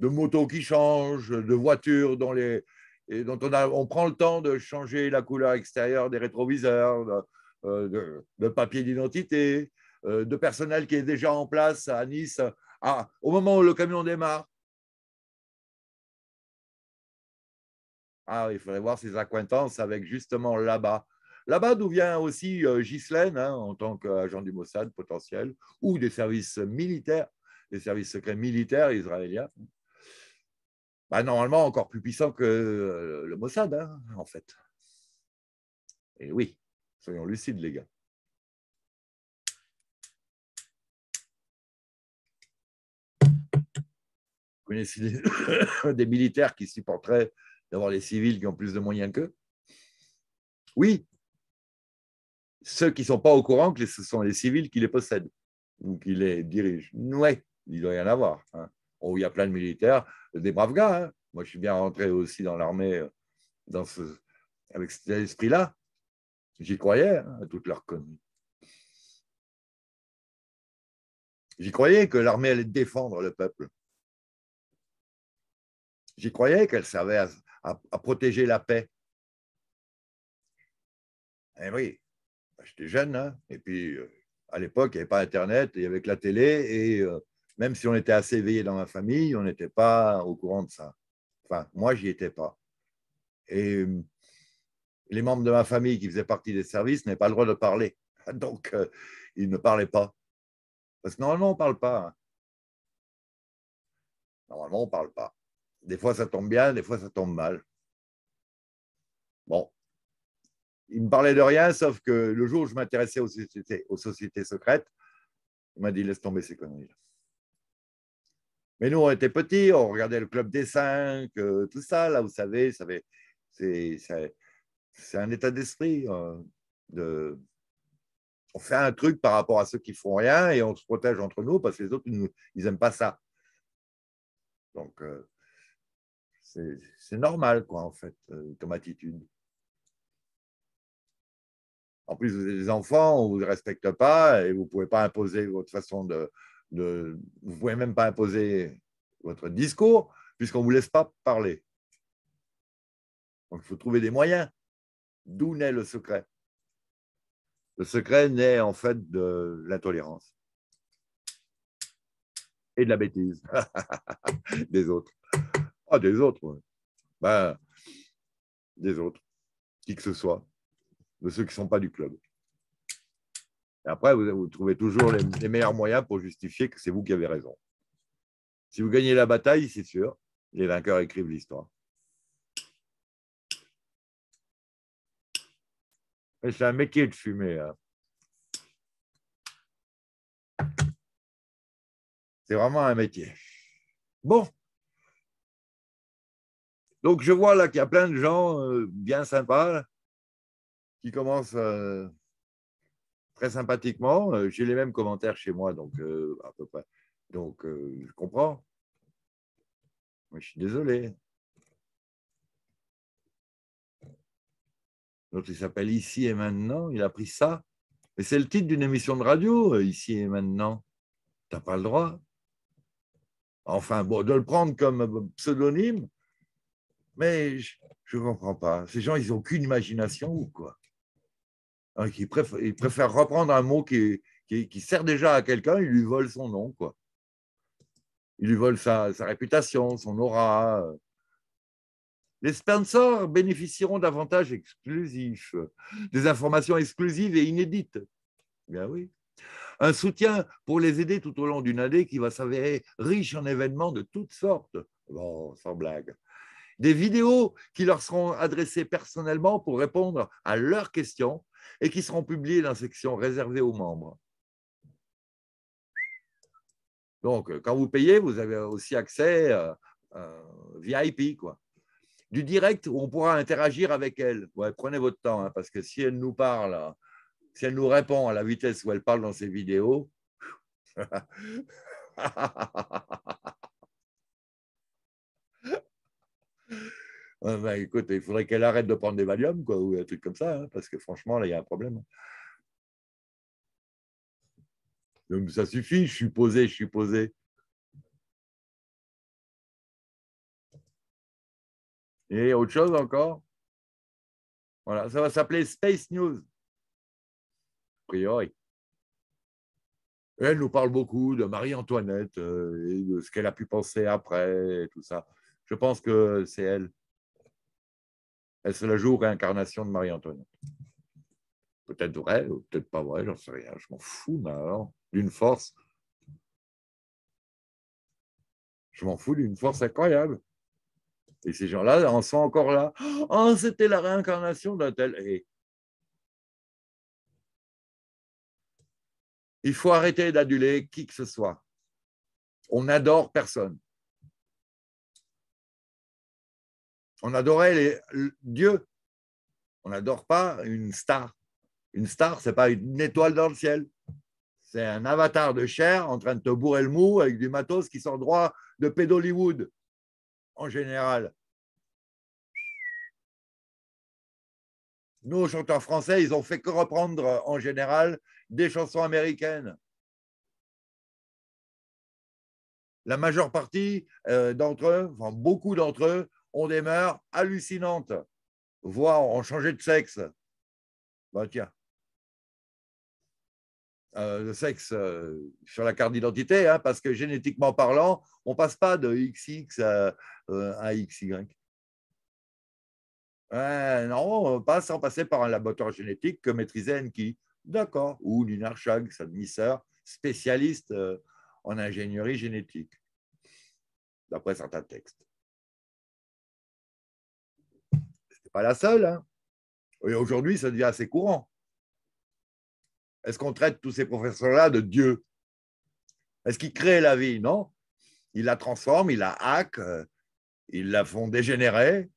S2: De motos qui changent, de voitures dont les, et dont on, prend le temps de changer la couleur extérieure des rétroviseurs, de, euh, papier d'identité, euh, de personnel qui est déjà en place à Nice ah, au moment où le camion démarre. Ah, il faudrait voir ses acquaintances avec justement là-bas. Là-bas, d'où vient aussi euh, Ghislaine, hein, en tant qu'agent du Mossad potentiel, ou des services militaires, des services secrets militaires israéliens. Bah, normalement encore plus puissant que euh, le Mossad, hein, en fait.
S1: Et oui, soyons lucides, les gars. Vous connaissez
S2: des, militaires qui supporteraient d'avoir les civils qui ont plus de moyens qu'eux Oui. Ceux qui ne sont pas au courant que ce sont les civils qui les possèdent ou qui les dirigent. Oui, il doit y en avoir. Hein où il y a plein de militaires, des braves gars. Hein. Moi, je suis bien rentré aussi dans l'armée euh, avec cet esprit-là.
S1: J'y croyais, hein, à toute leur connerie. J'y croyais que l'armée allait défendre le peuple.
S2: J'y croyais qu'elle servait à, protéger la paix. Eh oui, j'étais jeune, hein. et puis euh, à l'époque, il n'y avait pas Internet, il y avait que la télé, et euh, même si on était assez éveillé dans ma famille, on n'était pas au courant de ça. Enfin, moi, j'y étais pas. Et euh, les membres de ma famille qui faisaient partie des services n'avaient pas le droit de parler. Donc, euh, ils ne parlaient pas. Parce que normalement, on ne parle pas. Hein. Normalement, on ne parle pas. Des fois, ça tombe bien, des fois, ça tombe mal. Bon. ils me parlaient de rien, sauf que le jour où je m'intéressais aux sociétés, aux sociétés secrètes, il m'a dit laisse tomber ces conneries-là. Mais nous, on était petits, on regardait le club des cinq, euh, tout ça, là, vous savez, c'est un état d'esprit. Euh, de... On fait un truc par rapport à ceux qui font rien et on se protège entre nous parce que les autres, ils n'aiment pas ça. Donc, euh, c'est normal, quoi, en fait, comme attitude. En plus, vous enfants, on ne vous respecte pas et vous ne pouvez pas imposer votre façon de, vous ne pouvez même pas imposer votre discours puisqu'on ne vous laisse pas parler. Donc, il faut trouver des moyens. D'où naît le secret Le secret naît en fait de l'intolérance et de la bêtise des autres. Ah, des autres, ben, des autres, qui que ce soit, de ceux qui ne sont pas du club. Et après, vous, trouvez toujours les, meilleurs moyens pour justifier que c'est vous qui avez raison. Si vous gagnez la bataille, c'est sûr, les vainqueurs écrivent l'histoire.
S1: C'est un métier de fumer. Hein. C'est vraiment un métier. Bon. Donc, je vois là qu'il y a plein de gens euh, bien sympas
S2: qui commencent. à... Euh, très sympathiquement. Euh, j'ai les mêmes commentaires chez moi,
S1: donc euh, à peu près. Donc, euh, je comprends. Mais je suis désolé. L'autre, il
S2: s'appelle Ici et maintenant. Il a pris ça. Mais c'est le titre d'une émission de radio, Ici et maintenant. Tu n'as pas le droit. Enfin, bon, de le prendre comme pseudonyme, mais je ne comprends pas. Ces gens, ils n'ont aucune imagination ou quoi Hein, il, préfère, reprendre un mot qui, sert déjà à quelqu'un, il lui vole son nom, quoi. Il lui vole sa, sa réputation, son aura. Les sponsors bénéficieront d'avantages exclusifs, des informations exclusives et inédites. Bien oui. Un soutien pour les aider tout au long d'une année qui va s'avérer riche en événements de toutes sortes. Bon, sans blague. Des vidéos qui leur seront adressées personnellement pour répondre à leurs questions et qui seront publiés dans la section réservée aux membres. Donc, euh, quand vous payez, vous avez aussi accès euh, IP. Euh, VIP, quoi. Du direct où on pourra interagir avec elle. prenez votre temps, hein, parce que si elle nous parle, si elle nous répond à la vitesse où elle parle dans ses vidéos, Ah, bah, écoute, il faudrait qu'elle arrête de prendre des Valium, quoi, ou un truc comme ça, hein,
S1: parce que franchement, là, il y a un problème. Donc, ça suffit, je suis posé, je suis posé. Et autre chose encore Voilà, ça va s'appeler Space News, a priori. Elle
S2: nous parle beaucoup de Marie-Antoinette euh, et de ce qu'elle a pu penser après, tout ça. Je pense que c'est elle. Est-ce la joue réincarnation de Marie-Antoinette. Peut-être vrai, ou peut-être pas vrai, j'en sais rien, je m'en fous, d'une force. Je m'en fous d'une force incroyable. Et ces gens-là en sont encore là. Oh, c'était la réincarnation d'un tel. Et
S1: il faut arrêter d'aduler qui que ce soit. On n'adore personne. On adorait les, dieux. On n'adore pas
S2: une star. Une star, n'est pas une étoile dans le ciel. C'est un avatar de chair en train de te bourrer le mou avec du matos qui sort droit de Pédollywood, en général. Nos chanteurs français, ils ont fait que reprendre en général des chansons américaines. La majeure partie euh, d'entre eux, enfin beaucoup d'entre eux, on demeure hallucinante, hallucinantes, voire en changé de sexe. Bah, tiens, euh, le sexe euh, sur la carte d'identité, hein, parce que génétiquement parlant, on passe pas de XX à, euh, XY. non, on passe sans passer par un laboratoire génétique que maîtrisait Enki. D'accord. Ou Lina Chag, sa demi spécialiste en ingénierie génétique, d'après certains textes.
S1: pas la seule. Hein. Et aujourd'hui, ça devient assez courant. Est-ce qu'on traite tous ces professeurs-là de Dieu
S2: Est-ce qu'ils créent la vie Non. Ils la transforment, ils la hackent, euh, ils la font dégénérer.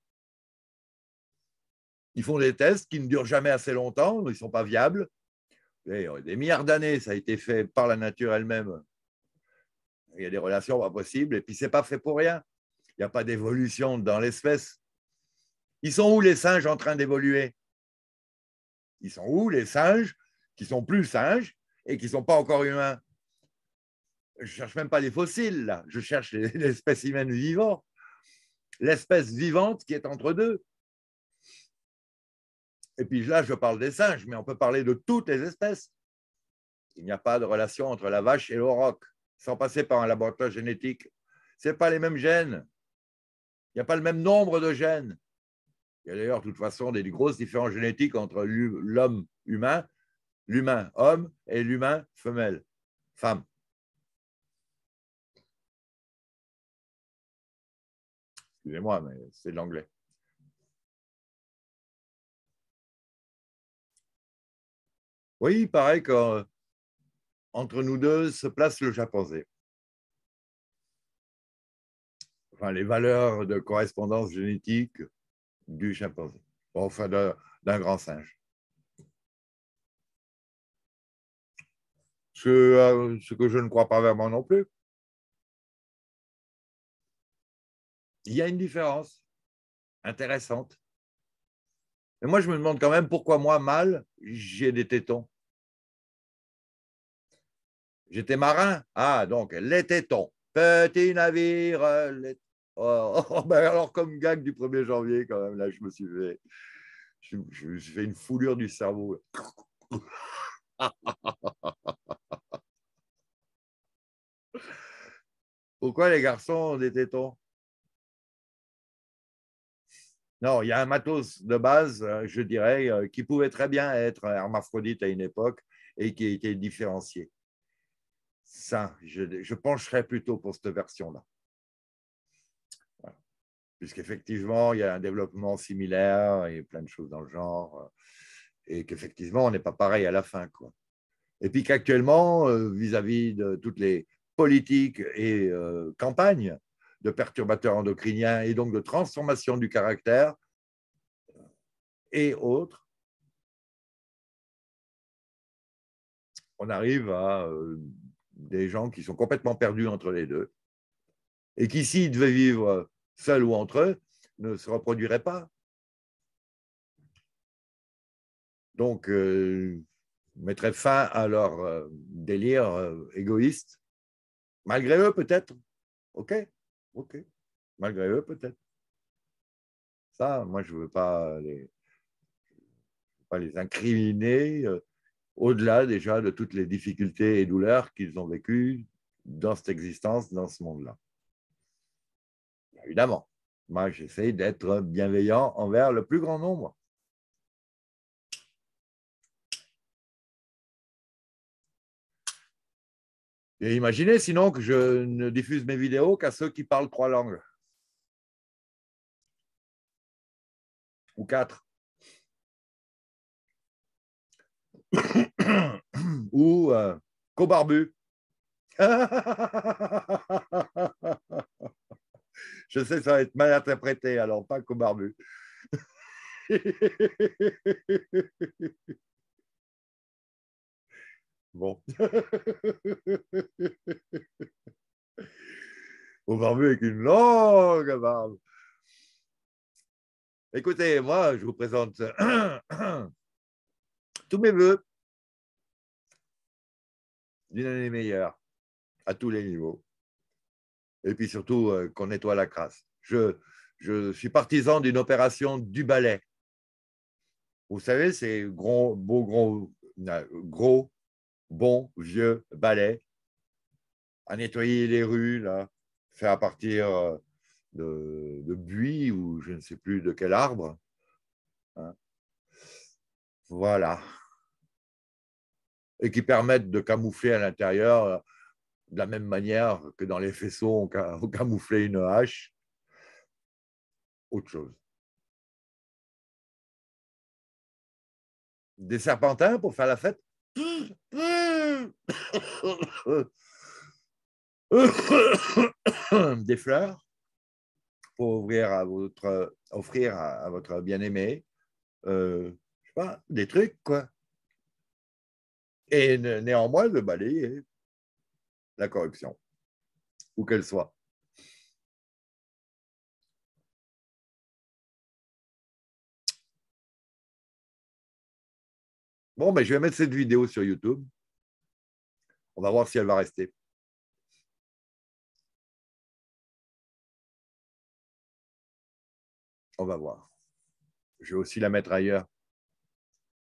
S2: Ils font des tests qui ne durent jamais assez longtemps, ils ne sont pas viables. Et euh, des milliards d'années, ça a été fait par la nature elle-même. Il y a des relations pas possibles, et puis c'est pas fait pour rien. Il n'y a pas d'évolution dans l'espèce. Ils sont où les singes en train d'évoluer Ils sont où les singes qui sont plus singes et qui ne sont pas encore humains Je ne cherche même pas les fossiles, là. Je cherche les, spécimens vivants. L'espèce vivante qui est entre deux. Et puis là, je parle des singes, mais on peut parler de toutes les espèces. Il n'y a pas de relation entre la vache et l'auroch, sans passer par un laboratoire génétique. Ce pas les mêmes gènes. Il n'y a pas le même nombre de gènes. Il y a d'ailleurs, de toute façon, des grosses différences génétiques entre
S1: l'homme humain, l'humain homme et l'humain femelle, femme. Excusez-moi, mais c'est de l'anglais. Oui, il paraît qu'entre nous deux se place le japonais. Enfin, les valeurs
S2: de correspondance génétique, du chimpanzé, enfin d'un grand singe.
S1: Euh, ce, que je ne crois pas vraiment non plus. Il y a une différence intéressante. Et moi, je me demande quand même pourquoi
S2: moi, mâle, j'ai des tétons. J'étais marin. Ah, donc, les tétons. Petit navire, les Oh, oh ben alors, comme gag du 1er janvier, quand même, là, je me suis fait, je, je, fais une foulure du cerveau.
S1: Pourquoi les garçons ont des tétons Non, il y a un matos de base, euh, je dirais, euh, qui pouvait
S2: très bien être hermaphrodite à une époque et qui a été différencié. Ça, je, je pencherais plutôt pour cette version-là puisqu'effectivement, il y a un développement similaire et plein de choses dans le genre, euh, et qu'effectivement, on n'est pas pareil à la fin. Quoi. Et puis qu'actuellement, euh, vis-à-vis de toutes les politiques et euh, campagnes de perturbateurs endocriniens et
S1: donc de transformation du caractère et autres, on arrive à des gens qui sont complètement perdus entre les deux et qui, s'ils devaient vivre seuls
S2: ou entre eux, ne se reproduiraient pas. Donc, euh, fin à leur euh, délire euh, égoïste, malgré eux peut-être. OK, OK, malgré eux peut-être. Ça, moi, je ne veux pas les, pas les incriminer euh, au-delà déjà de toutes les difficultés et douleurs qu'ils ont vécues dans cette existence, dans ce monde-là évidemment.
S1: Moi, j'essaie d'être bienveillant envers le plus grand nombre. Et imaginez sinon que je ne diffuse mes vidéos qu'à ceux qui parlent trois langues. Ou quatre. Ou euh, co
S2: Je sais, ça va être mal interprété, alors pas qu'au barbu. bon. au barbu avec une longue barbe.
S1: Écoutez, moi, je vous présente tous mes voeux d'une année meilleure
S2: à tous les niveaux et puis surtout euh, qu'on nettoie la crasse. Je, suis partisan d'une opération du balai. Vous savez, c'est gros, beau, gros, euh, gros, bon, vieux balai à nettoyer les rues, là, fait à partir euh, de, buis ou je ne sais plus de quel arbre. Hein. Voilà. Et qui permettent de camoufler à l'intérieur
S1: de la même manière que dans les faisceaux, on, camouflait une hache. Autre chose. Des serpentins pour faire la fête.
S2: Des fleurs pour à votre, offrir à, votre bien-aimé. Euh, sais pas, des
S1: trucs, quoi. Et néanmoins, le balai la corruption, où qu'elle soit. Bon, mais ben, je vais mettre cette vidéo sur YouTube. On va voir si elle va rester. On va voir. Je vais aussi la mettre ailleurs.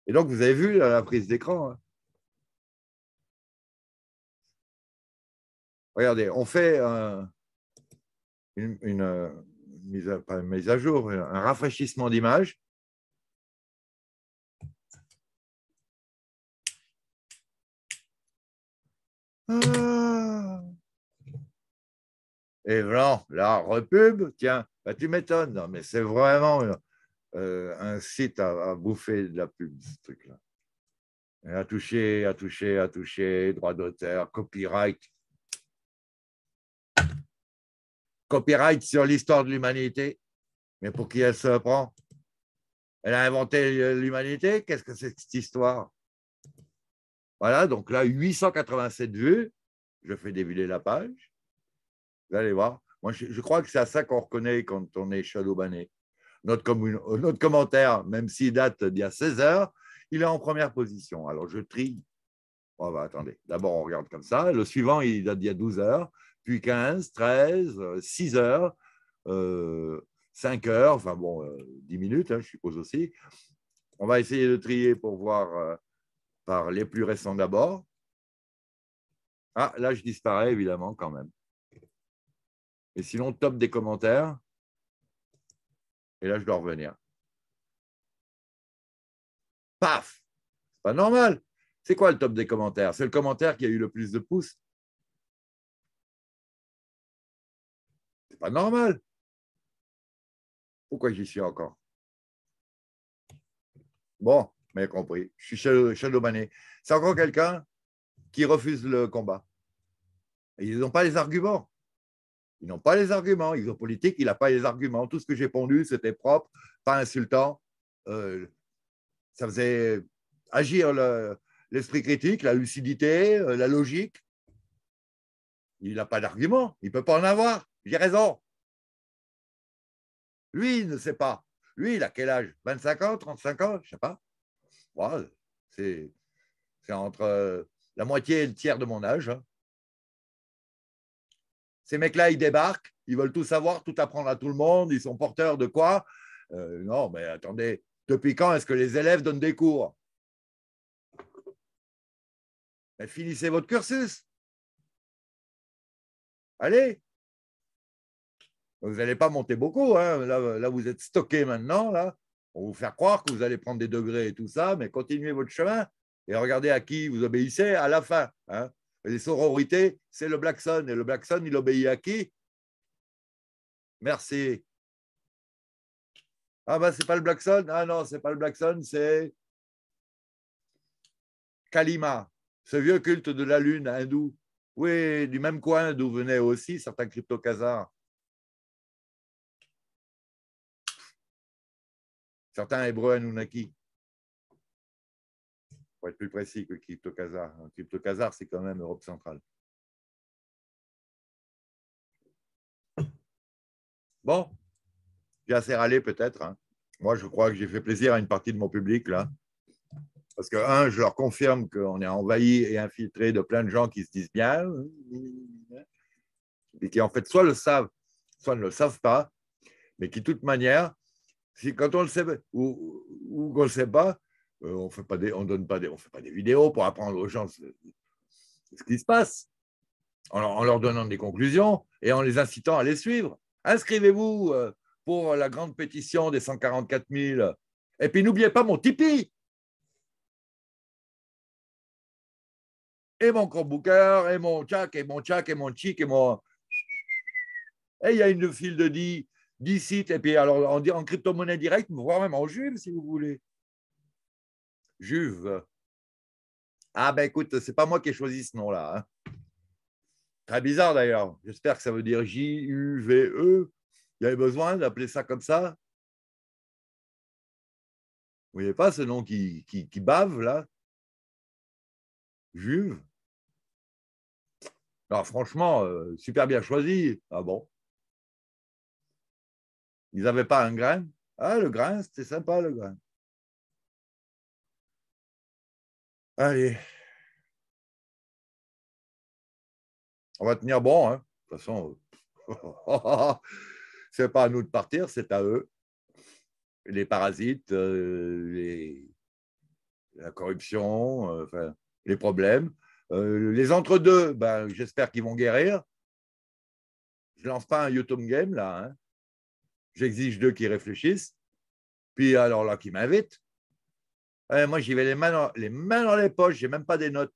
S1: Et donc, vous avez vu euh, la prise d'écran. Hein. Regardez, on fait une, mise à, jour, un rafraîchissement d'image. Ah. Et voilà, la repub, tiens, bah, tu
S2: m'étonnes, mais c'est vraiment euh, un site à, à, bouffer de la pub, ce truc-là. À toucher, à toucher, à toucher, droit d'auteur, copyright. copyright sur l'histoire de l'humanité. Mais pour qui elle se prend Elle a inventé l'humanité Qu'est-ce que c'est cette histoire Voilà, donc là, 887 vues. Je fais déviler la page. Vous allez voir. Moi, je, crois que c'est à ça qu'on reconnaît quand on est shadowbanné. Euh, notre, commentaire, même s'il date d'il y a 16 heures, il est en première position. Alors, je trie. Oh, va bah, attendez, d'abord, on regarde comme ça. Le suivant, il date d'il y a 12 heures. 15, 13, 6 heures, 5 euh, heures, enfin bon, 10 euh, minutes, hein, je suppose aussi. On va essayer de trier pour voir euh, par les plus récents d'abord. Ah, là, je disparais évidemment quand même. Et sinon, top des commentaires. Et là, je dois revenir. Paf
S1: C'est pas normal. C'est quoi le top des commentaires C'est le commentaire qui a eu le plus de pouces pas normal. Pourquoi j'y suis encore Bon, mais
S2: compris. Je suis shadowmané. C'est encore quelqu'un qui refuse le combat. ils n'ont pas les arguments. Ils n'ont pas les arguments. Ils ont politique, il n'a pas les arguments. Tout ce que j'ai pondu, c'était propre, pas insultant. Euh, ça faisait agir l'esprit critique, la lucidité, euh, la logique. Il n'a pas d'argument. Il ne peut pas en avoir. J'ai raison. Lui, il ne sait pas. Lui, il a quel âge 25 ans, 35 ans, je ne sais pas. c'est, entre euh, la moitié et le tiers de mon âge. Hein. Ces mecs-là, ils débarquent, ils veulent tout savoir, tout apprendre à tout le monde, ils sont porteurs de quoi euh, Non, mais attendez, depuis quand est-ce que les élèves donnent des cours
S1: ben, Finissez votre cursus. Allez, vous n'allez pas monter beaucoup.
S2: Hein. Là, vous êtes stocké maintenant. Là. On vous faire croire que vous allez prendre des degrés et tout ça, mais continuez votre chemin et regardez à qui vous obéissez à la fin. Hein. Les sororités, c'est le Blackson. Et le Blackson, il obéit à qui Merci. Ah ben, c'est pas le Blackson. Ah non, c'est pas le Blackson, c'est Kalima, ce vieux culte de la lune hindou. Oui,
S1: du même coin d'où venaient aussi certains crypto certains hébreux Anunnaki. Pour être plus précis que crypto kazar crypto hein, kazar c'est quand même Europe centrale. Bon,
S2: j'ai assez râlé peut-être. Hein. Moi, je crois que j'ai fait plaisir à une partie de mon public là. Parce que, un, je leur confirme qu'on est envahi et infiltré de plein de gens qui se disent bien, et qui en fait soit le savent, soit ne le savent pas, mais qui, de toute manière, si quand on le sait ou, ou qu'on ne le sait pas, euh, on fait pas on donne pas on fait pas des vidéos pour apprendre aux gens ce, qui se passe, en, leur donnant des conclusions et en les incitant à les suivre. Inscrivez-vous euh, pour la grande pétition des 144 000. Et puis n'oubliez pas mon Tipeee. Et mon Chromebooker, et mon tchak, et mon tchak, et mon chic, et mon. Et il y a une file de dit sites, et puis alors en, en crypto-monnaie directe, voire même en juve, si vous voulez. Juve. Ah ben écoute, ce n'est pas moi qui ai choisi ce nom-là. Hein. Très bizarre d'ailleurs. J'espère que ça veut dire J-U-V-E. Il y avait besoin d'appeler
S1: ça comme ça. Vous voyez pas ce nom qui, qui, bave là Juve. Alors franchement, euh, super bien choisi. Ah bon ils n'avaient pas un grain. Ah, le grain, c'était sympa, le grain. Allez. On va tenir bon, hein. De toute façon, ce n'est pas à nous de partir,
S2: c'est à eux. Les parasites, euh, les... la corruption, euh, les problèmes. Euh, les entre-deux, ben, j'espère qu'ils vont guérir. Je ne lance pas un YouTube game là. Hein. J'exige d'eux qu'ils réfléchissent. Puis alors là, qui m'invitent. moi, j'y vais les mains dans les, poches, je n'ai même pas des notes.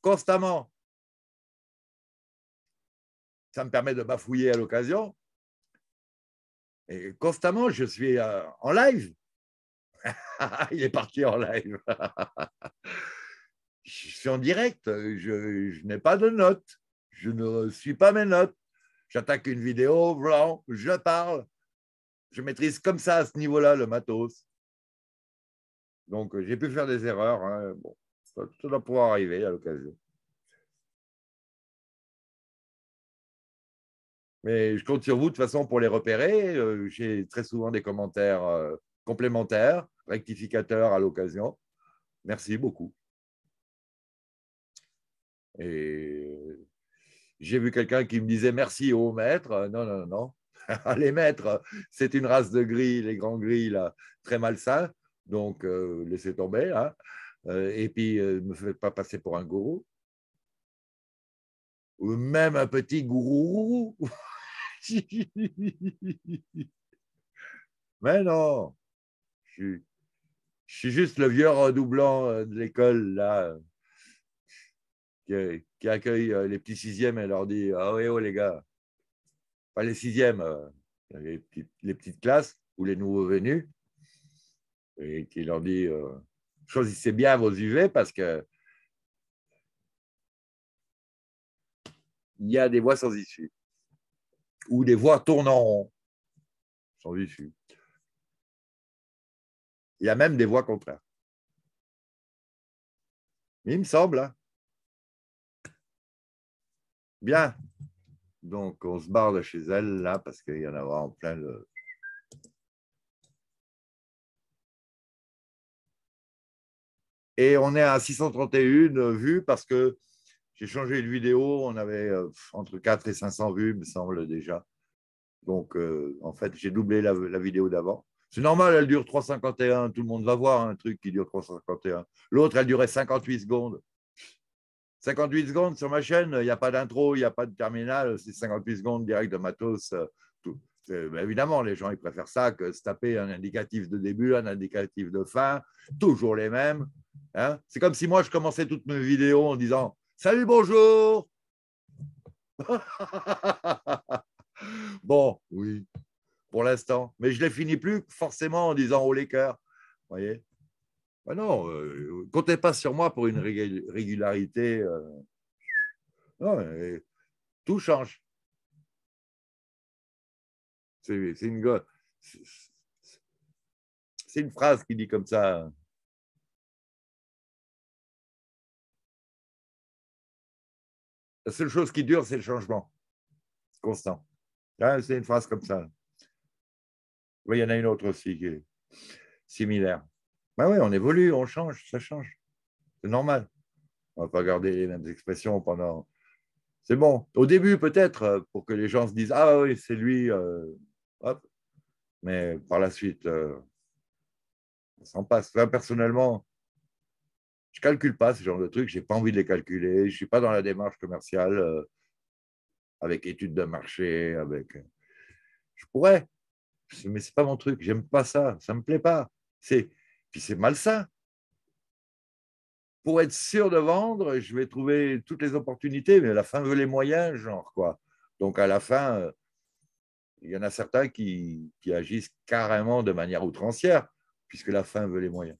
S2: Constamment. Ça me permet de bafouiller à l'occasion. Et constamment, je suis euh, en live. Il est parti en live. je suis en direct. Je, je n'ai pas de notes. Je ne suis pas mes notes. J'attaque une vidéo, je parle je maîtrise comme ça à ce niveau-là le matos. Donc, euh, j'ai pu faire des
S1: erreurs. Hein, bon, ça, doit pouvoir arriver à l'occasion. Mais je compte sur vous de toute façon pour les repérer. Euh,
S2: j'ai très souvent des commentaires euh, complémentaires, rectificateurs à l'occasion. Merci beaucoup. Et j'ai vu quelqu'un qui me disait merci au maître. Non, non, non. les mettre. C'est une race de gris, les grands gris, là, très malsains. Donc, euh, laissez tomber. Hein. Euh, et puis, ne euh, me faites pas passer pour un gourou. Ou même un petit gourou. Mais non, je suis, juste le vieux redoublant de l'école, là, qui, accueille les petits sixièmes et leur dit oh, oh les gars, les sixièmes, euh, les petites, classes ou les nouveaux venus, et qui leur dit euh, choisissez bien vos UV parce que il y a des voix sans issue ou des voix tournant sans
S1: issue. Il y a même des voix contraires. Il me semble. Hein. Bien. Donc, on se barre de chez elle, là, parce qu'il y en a en plein
S2: Et on est à 631 vues parce que j'ai changé de vidéo. On avait euh, entre 4 et 500 vues, me semble déjà. Donc, euh, en fait, j'ai doublé la, la vidéo d'avant. C'est normal, elle dure 3,51. Tout le monde va voir hein, un truc qui dure 3,51. L'autre, elle durait 58 secondes. 58 secondes sur ma chaîne, il n'y a pas d'intro, il n'y a pas de terminal, c'est 58 secondes direct de matos. Euh, tout. Ben, évidemment, les gens ils préfèrent ça que se taper un indicatif de début, un indicatif de fin, toujours les mêmes. Hein. c'est comme si moi je commençais toutes mes vidéos en disant Salut, bonjour Bon, oui, pour l'instant. Mais je ne les finis plus forcément en disant Oh les cœurs. voyez bah non, ne euh, comptez pas sur moi pour une régularité. Euh.
S1: tout change. C'est une, une, phrase qui dit comme ça. Hein. La seule chose qui dure, c'est le changement constant. Hein, c'est une phrase comme ça.
S2: Il y en a une autre aussi qui est similaire. Ben bah oui, on évolue, on change, ça change. C'est normal. On ne va pas garder les mêmes expressions pendant. C'est bon. Au début, peut-être, euh, pour que les gens se disent Ah oui, c'est lui. Euh, hop. Mais par la suite, euh, ça on s'en passe. Là, personnellement, je ne calcule pas ce genre de trucs. Je n'ai pas envie de les calculer. Je ne suis pas dans la démarche commerciale avec études de marché. avec. Je pourrais, mais ce n'est pas mon truc. Je n'aime pas ça. Ça ne me plaît pas. C'est puis c'est malsain. Pour être sûr de vendre, je vais trouver toutes les opportunités, mais la fin veut les moyens, genre quoi. Donc à la fin, euh, il y en a certains qui, agissent carrément de manière outrancière, puisque la fin veut les moyens.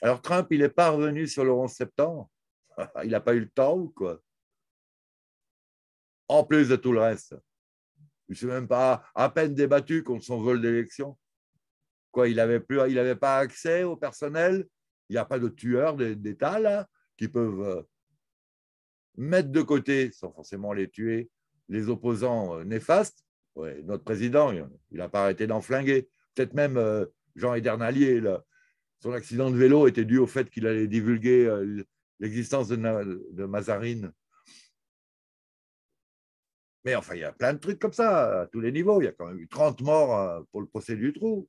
S2: Alors Trump, il n'est pas revenu sur le 11 septembre. Il n'a pas eu le temps ou quoi En plus de tout le reste. Il ne s'est même pas à peine débattu contre son vol d'élection il n'avait pas accès au personnel Il n'y a pas de tueurs d'État, qui peuvent euh, mettre de côté, sans forcément les tuer, les opposants euh, néfastes Notre président, il n'a pas arrêté d'en flinguer. Peut-être même euh, Jean Edernalier, son accident de vélo était dû au fait qu'il allait divulguer l'existence de, de Mazarine. Mais enfin, il y a plein de trucs comme ça, à tous les niveaux. Il y a quand même eu 30 morts pour le procès du trou.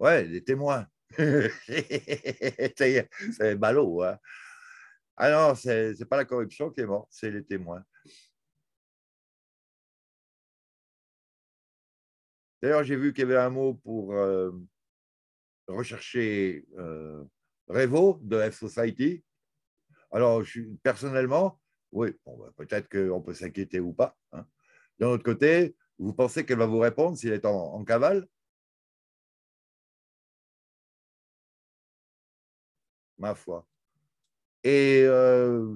S2: Ouais, les témoins. c'est
S1: ballot. Hein. Ah non, ce n'est pas la corruption qui est morte, c'est les témoins. D'ailleurs, j'ai vu qu'il y avait un mot pour euh, rechercher euh, Revo
S2: de F-Society. Alors, je, personnellement, oui, bah, peut-être qu'on
S1: peut s'inquiéter ou pas. Hein. D'un autre côté, vous pensez qu'elle va vous répondre s'il est en cavale ma foi. Et euh,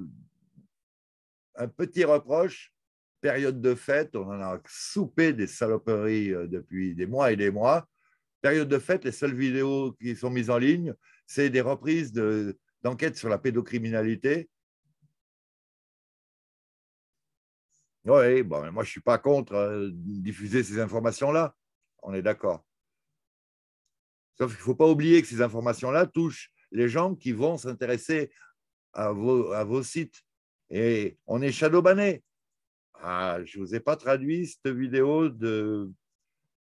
S1: un petit
S2: reproche, période de fête, on en a soupé des saloperies euh, depuis des mois et des mois. Période de fête, les seules vidéos qui sont mises en ligne, c'est des reprises d'enquêtes sur la pédocriminalité. Oui, moi je ne suis pas contre euh, diffuser ces informations-là, on est d'accord. Sauf qu'il ne faut pas oublier que ces informations-là touchent les gens qui vont s'intéresser à vos, sites. Et on est shadow Ah, je ne vous ai pas traduit cette vidéo de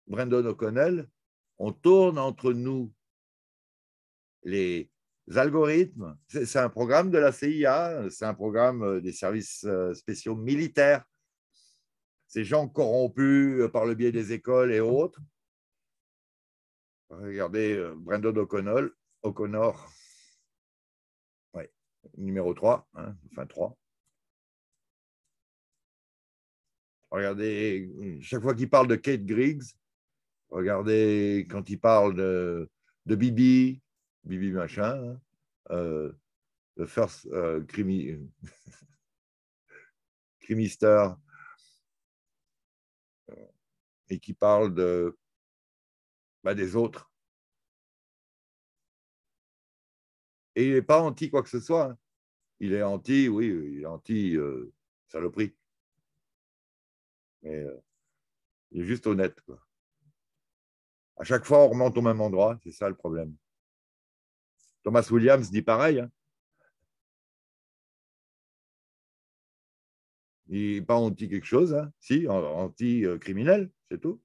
S2: Brendan O'Connell. On tourne entre nous les algorithmes. C'est un programme de la CIA, c'est un programme euh, des services euh, spéciaux militaires. Ces gens corrompus euh, par le biais des écoles et autres.
S1: Regardez Brendan O'Connell, O'Connor, numéro 3, hein, enfin 3. Regardez, chaque fois qu'il parle de Kate Griggs,
S2: regardez quand il parle de, de Bibi, Bibi machin, hein, euh, First euh, crimi,
S1: et qui parle de, bah, des autres. Et il n'est pas anti quoi que ce soit. Hein. Il est anti, oui, il est anti euh, saloperie.
S2: Mais euh, il est juste honnête. Quoi.
S1: À chaque fois, on remonte au même endroit. C'est ça le problème. Thomas Williams dit pareil. Hein. Il n'est pas anti quelque chose, hein. si, anti-criminel, euh, c'est tout.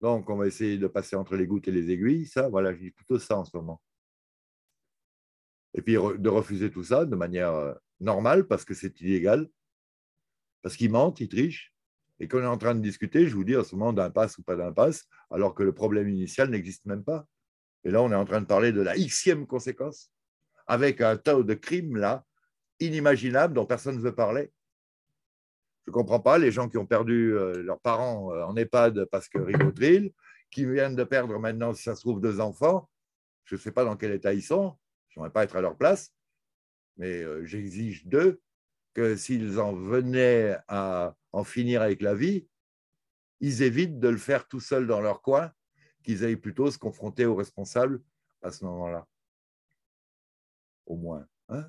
S1: Donc, on va essayer de passer entre les gouttes et les aiguilles. Ça, voilà, j'ai
S2: plutôt ça en ce moment. Et puis, de refuser tout ça de manière euh, normale parce que c'est illégal, parce qu'ils mentent, ils trichent. Et qu'on est en train de discuter, je vous dis en ce moment d'impasse ou pas d'impasse, alors que le problème initial n'existe même pas. Et là, on est en train de parler de la xème conséquence, avec un tas de crimes là, inimaginables, dont personne ne veut parler. Je ne comprends pas les gens qui ont perdu euh, leurs parents euh, en EHPAD parce que ribotril, qui viennent de perdre maintenant, si ça se trouve, deux enfants. Je ne sais pas dans quel état ils sont. Je ne pas être à leur place. Mais euh, j'exige d'eux que s'ils en venaient à en finir avec la vie, ils évitent de le faire tout seuls dans leur coin, qu'ils aillent plutôt se confronter aux responsables
S1: à ce moment-là. Au moins. Hein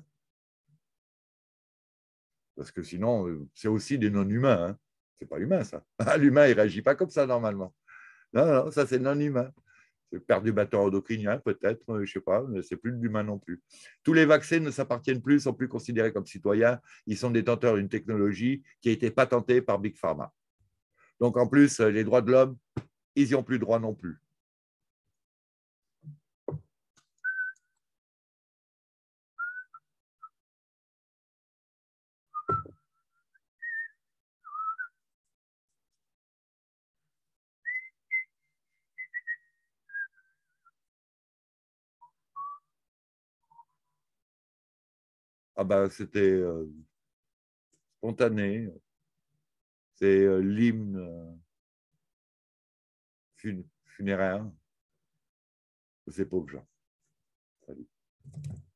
S1: parce que sinon, euh, c'est aussi des non-humains. Ce hein. C'est pas humain, ça. Ah,
S2: l'humain, il réagit pas comme ça normalement. Non, non, ça, c'est non-humain. C'est perturbateur endocrinien, peut-être, euh, je sais pas, mais c'est plus l'humain non plus. Tous les vaccins ne s'appartiennent plus, sont plus considérés comme citoyens. Ils sont détenteurs d'une technologie qui a été patentée par Big Pharma. Donc,
S1: en plus, euh, les droits de l'homme, ils n'y ont plus droit non plus. ah ben, c'était euh, spontané. C'est euh, l'hymne euh, funéraire de ces pauvres gens. Salut.